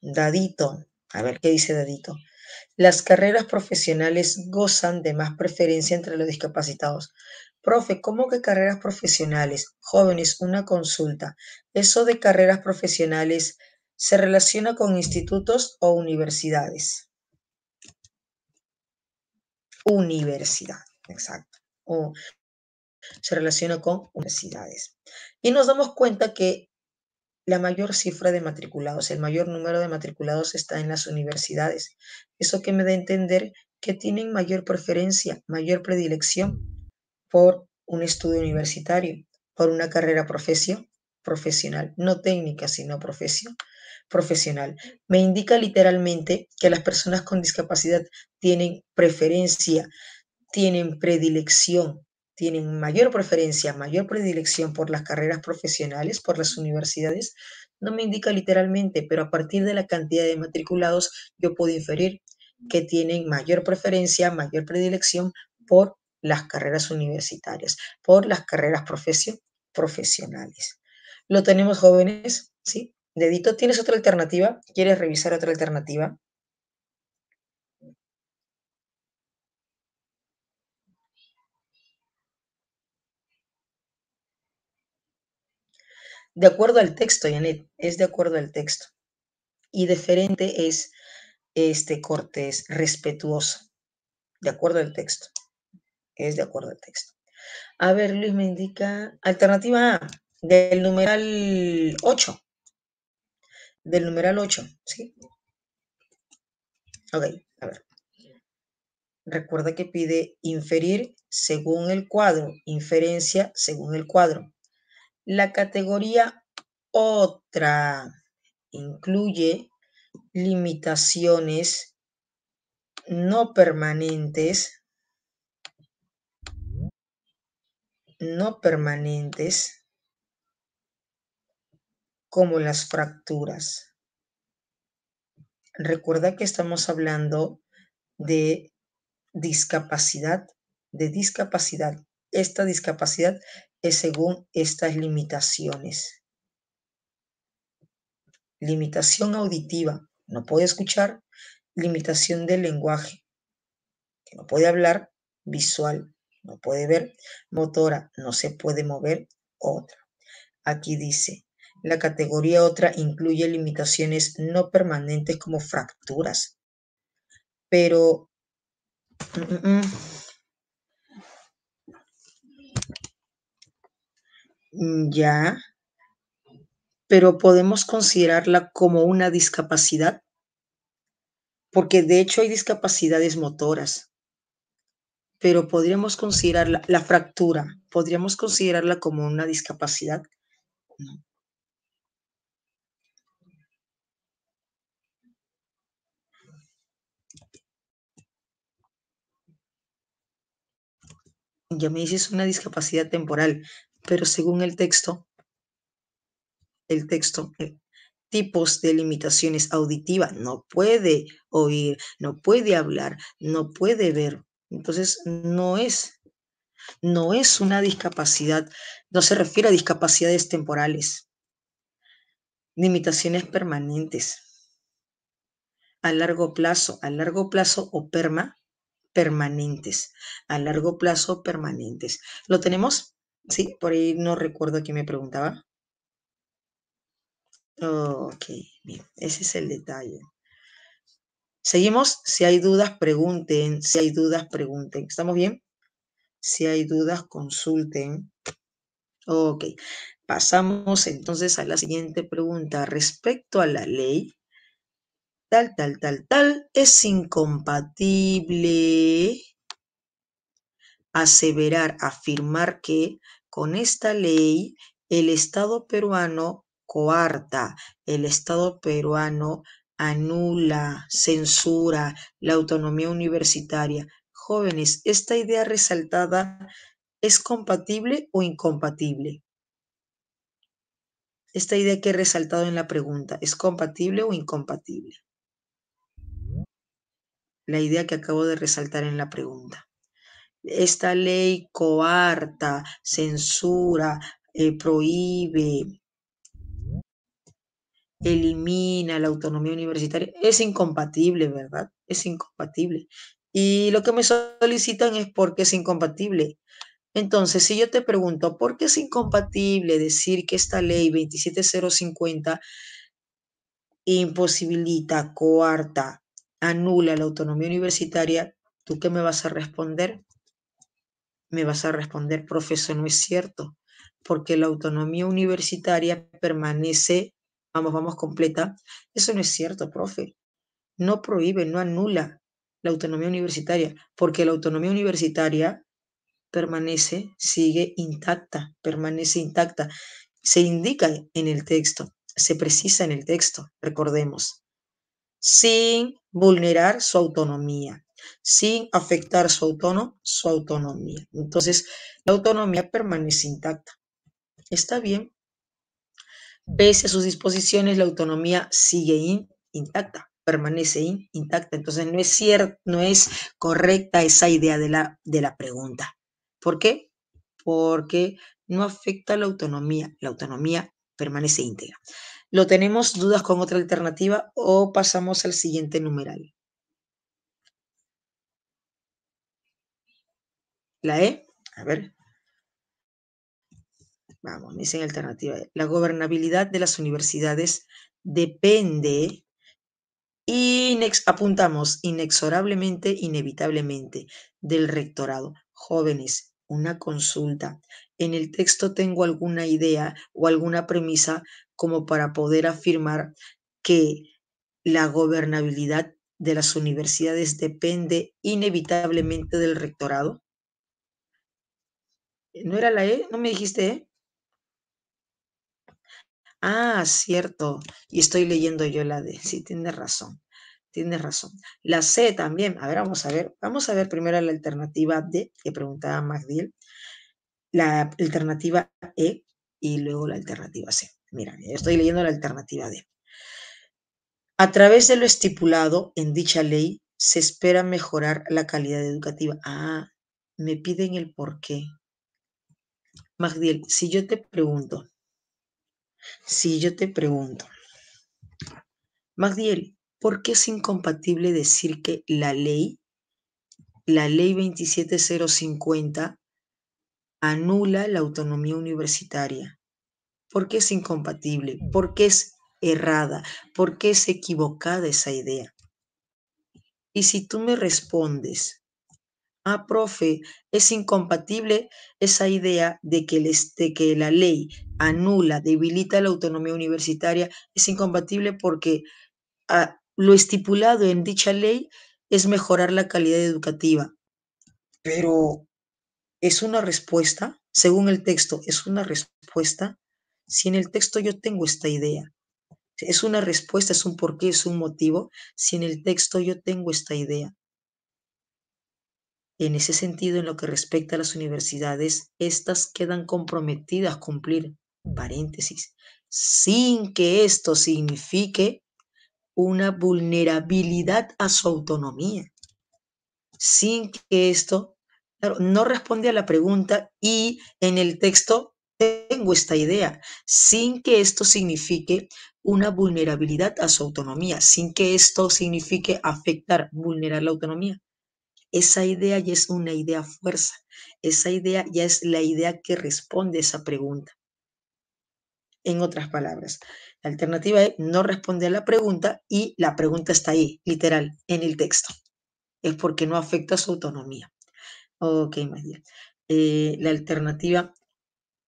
dadito, a ver qué dice Dadito. Las carreras profesionales gozan de más preferencia entre los discapacitados. Profe, ¿cómo que carreras profesionales? Jóvenes, una consulta. ¿Eso de carreras profesionales se relaciona con institutos o universidades? Universidad, exacto. O se relaciona con universidades. Y nos damos cuenta que la mayor cifra de matriculados, el mayor número de matriculados está en las universidades. Eso que me da a entender que tienen mayor preferencia, mayor predilección por un estudio universitario, por una carrera profesión, profesional, no técnica, sino profesión, profesional. Me indica literalmente que las personas con discapacidad tienen preferencia, tienen predilección tienen mayor preferencia, mayor predilección por las carreras profesionales, por las universidades, no me indica literalmente, pero a partir de la cantidad de matriculados yo puedo inferir que tienen mayor preferencia, mayor predilección por las carreras universitarias, por las carreras profesionales. Lo tenemos jóvenes, ¿sí? Dedito, ¿tienes otra alternativa? ¿Quieres revisar otra alternativa? de acuerdo al texto, Janet, es de acuerdo al texto. Y deferente es este cortés, respetuoso, de acuerdo al texto. Es de acuerdo al texto. A ver, Luis me indica alternativa A, del numeral 8. Del numeral 8, ¿sí? Ok, a ver. Recuerda que pide inferir según el cuadro, inferencia según el cuadro. La categoría otra incluye limitaciones no permanentes, no permanentes, como las fracturas. Recuerda que estamos hablando de discapacidad, de discapacidad. Esta discapacidad es según estas limitaciones. Limitación auditiva, no puede escuchar. Limitación del lenguaje, no puede hablar. Visual, no puede ver. Motora, no se puede mover. Otra. Aquí dice, la categoría otra incluye limitaciones no permanentes como fracturas. Pero mm, mm, mm, Mm, ya, pero podemos considerarla como una discapacidad, porque de hecho hay discapacidades motoras, pero podríamos considerarla la fractura, podríamos considerarla como una discapacidad. ya me dices una discapacidad temporal, pero según el texto, el texto, eh, tipos de limitaciones auditivas, no puede oír, no puede hablar, no puede ver. Entonces, no es, no es una discapacidad, no se refiere a discapacidades temporales, limitaciones permanentes, a largo plazo, a largo plazo o perma, permanentes, a largo plazo permanentes. ¿Lo tenemos? Sí, por ahí no recuerdo quién me preguntaba. Ok, bien, ese es el detalle. Seguimos. Si hay dudas, pregunten. Si hay dudas, pregunten. ¿Estamos bien? Si hay dudas, consulten. Ok. Pasamos entonces a la siguiente pregunta. Respecto a la ley, tal, tal, tal, tal, es incompatible aseverar, afirmar que con esta ley el Estado peruano coarta, el Estado peruano anula, censura la autonomía universitaria. Jóvenes, ¿esta idea resaltada es compatible o incompatible? Esta idea que he resaltado en la pregunta, ¿es compatible o incompatible? La idea que acabo de resaltar en la pregunta esta ley coarta, censura, eh, prohíbe, elimina la autonomía universitaria. Es incompatible, ¿verdad? Es incompatible. Y lo que me solicitan es por qué es incompatible. Entonces, si yo te pregunto, ¿por qué es incompatible decir que esta ley 27050 imposibilita, coarta, anula la autonomía universitaria? ¿Tú qué me vas a responder? Me vas a responder, profesor, no es cierto, porque la autonomía universitaria permanece, vamos, vamos, completa. Eso no es cierto, profe. No prohíbe, no anula la autonomía universitaria, porque la autonomía universitaria permanece, sigue intacta, permanece intacta. Se indica en el texto, se precisa en el texto, recordemos, sin vulnerar su autonomía sin afectar su, su autonomía. Entonces, la autonomía permanece intacta. Está bien. Pese a sus disposiciones, la autonomía sigue intacta, permanece intacta. Entonces, no es, cierto, no es correcta esa idea de la, de la pregunta. ¿Por qué? Porque no afecta la autonomía. La autonomía permanece íntegra. ¿Lo tenemos dudas con otra alternativa o pasamos al siguiente numeral? La E, a ver. Vamos, me dicen alternativa. E. La gobernabilidad de las universidades depende, apuntamos, inexorablemente, inevitablemente, del rectorado. Jóvenes, una consulta. En el texto tengo alguna idea o alguna premisa como para poder afirmar que la gobernabilidad de las universidades depende inevitablemente del rectorado? Eh, ¿No era la E? ¿No me dijiste E? Ah, cierto. Y estoy leyendo yo la D. Sí, tienes razón. Tienes razón. La C también. A ver, vamos a ver. Vamos a ver primero la alternativa D que preguntaba Magdiel. La alternativa E y luego la alternativa C. Mira, estoy leyendo la alternativa D. A través de lo estipulado en dicha ley se espera mejorar la calidad educativa. Ah, me piden el por qué. Magdiel, si yo te pregunto, si yo te pregunto, Magdiel, ¿por qué es incompatible decir que la ley, la ley 27050, anula la autonomía universitaria? ¿Por qué es incompatible? ¿Por qué es errada? ¿Por qué es equivocada esa idea? Y si tú me respondes ah, profe, es incompatible esa idea de que, que la ley anula, debilita la autonomía universitaria, es incompatible porque ah, lo estipulado en dicha ley es mejorar la calidad educativa. Pero es una respuesta, según el texto, es una respuesta. Si en el texto yo tengo esta idea, es una respuesta, es un porqué, es un motivo. Si en el texto yo tengo esta idea, en ese sentido, en lo que respecta a las universidades, estas quedan comprometidas a cumplir, paréntesis, sin que esto signifique una vulnerabilidad a su autonomía, sin que esto no responde a la pregunta y en el texto tengo esta idea, sin que esto signifique una vulnerabilidad a su autonomía, sin que esto signifique afectar, vulnerar la autonomía esa idea ya es una idea fuerza, esa idea ya es la idea que responde a esa pregunta. En otras palabras, la alternativa es no responder a la pregunta y la pregunta está ahí, literal, en el texto. Es porque no afecta su autonomía. Ok, María. Eh, la alternativa,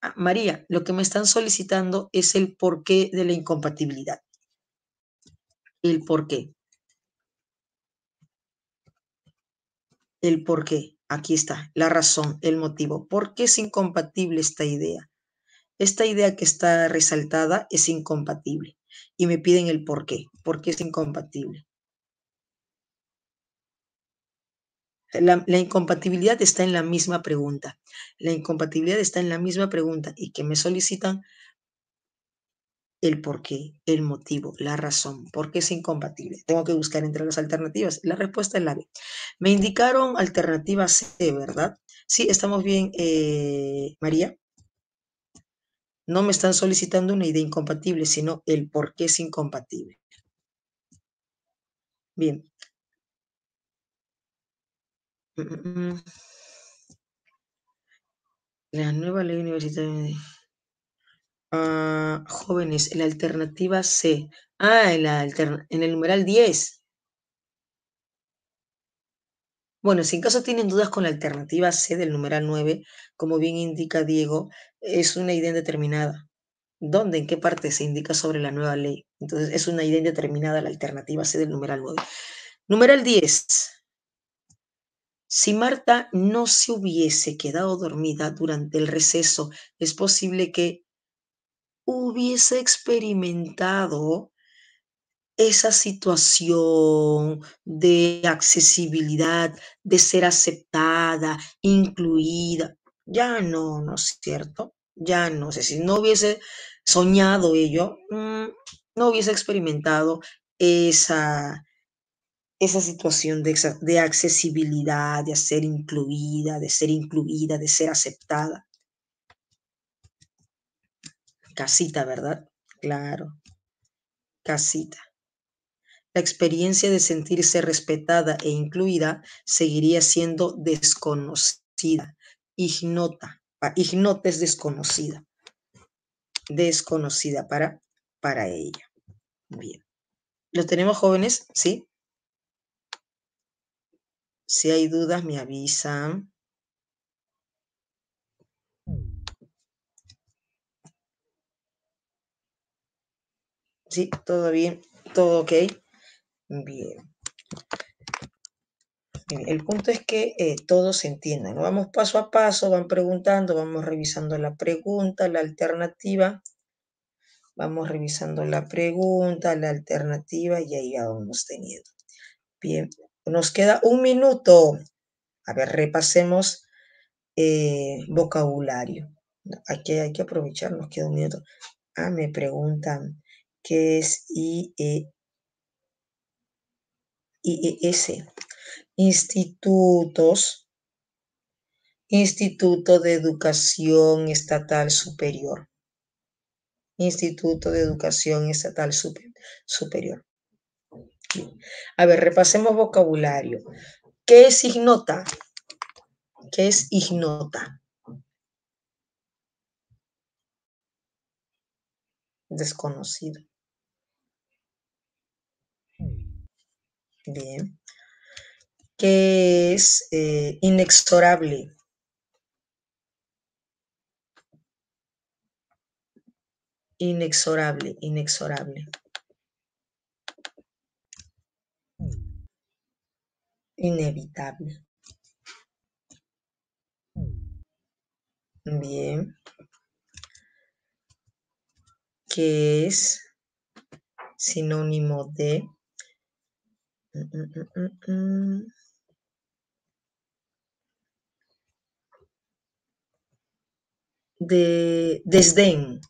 ah, María, lo que me están solicitando es el porqué de la incompatibilidad. El porqué. el por qué. Aquí está, la razón, el motivo. ¿Por qué es incompatible esta idea? Esta idea que está resaltada es incompatible y me piden el por qué. ¿Por qué es incompatible? La, la, incompatibilidad está en la misma pregunta. La incompatibilidad está en la misma pregunta y que me solicitan el qué, el motivo, la razón, por qué es incompatible. Tengo que buscar entre las alternativas. La respuesta es la B. Me indicaron alternativa C, ¿verdad? Sí, estamos bien, eh, María. No me están solicitando una idea incompatible, sino el por qué es incompatible. Bien. Mm, mm, mm. La nueva ley universitaria. Ah, jóvenes, la alternativa C. Ah, en, en el numeral 10. Bueno, si en caso tienen dudas con la alternativa C del numeral 9, como bien indica Diego, es una idea indeterminada. ¿Dónde, en qué parte se indica sobre la nueva ley? Entonces, es una idea indeterminada la alternativa C del numeral 9. Numeral 10. Si Marta no se hubiese quedado dormida durante el receso, es posible que hubiese experimentado esa situación de accesibilidad, de ser aceptada, incluida. Ya no, ¿no es cierto? Ya no sé, si no hubiese soñado ello, mm, no hubiese experimentado esa, esa situación de, de accesibilidad, de ser incluida, de ser incluida, de ser aceptada. Casita, ¿verdad? Claro, casita. La experiencia de sentirse respetada e incluida seguiría siendo desconocida. Ignota, ah, ignota es desconocida. Desconocida para, para ella. Bien. ¿Lo tenemos jóvenes? ¿Sí? Si hay dudas, me avisan. Sí, todo bien, todo ok. Bien. El punto es que eh, todos se entiendan. Vamos paso a paso, van preguntando, vamos revisando la pregunta, la alternativa. Vamos revisando la pregunta, la alternativa y ahí ya vamos teniendo. Bien, nos queda un minuto. A ver, repasemos eh, vocabulario. Aquí hay que aprovechar, nos queda un minuto. Ah, me preguntan, ¿Qué es IES, e, institutos, Instituto de Educación Estatal Superior. Instituto de Educación Estatal Superior. A ver, repasemos vocabulario. ¿Qué es ignota? ¿Qué es ignota? Desconocido. bien, ¿Qué es eh, inexorable. Inexorable, inexorable. Inevitable. Bien. ¿Qué es sinónimo de Mm, mm, mm, De desdén,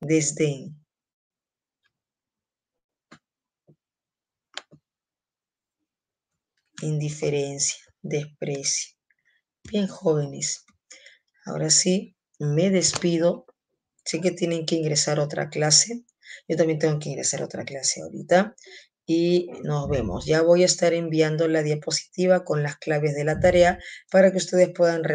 desdén. Indiferencia, desprecio. Bien, jóvenes. Ahora sí, me despido. Sé que tienen que ingresar a otra clase. Yo también tengo que ingresar a otra clase ahorita y nos vemos. Ya voy a estar enviando la diapositiva con las claves de la tarea para que ustedes puedan repasar.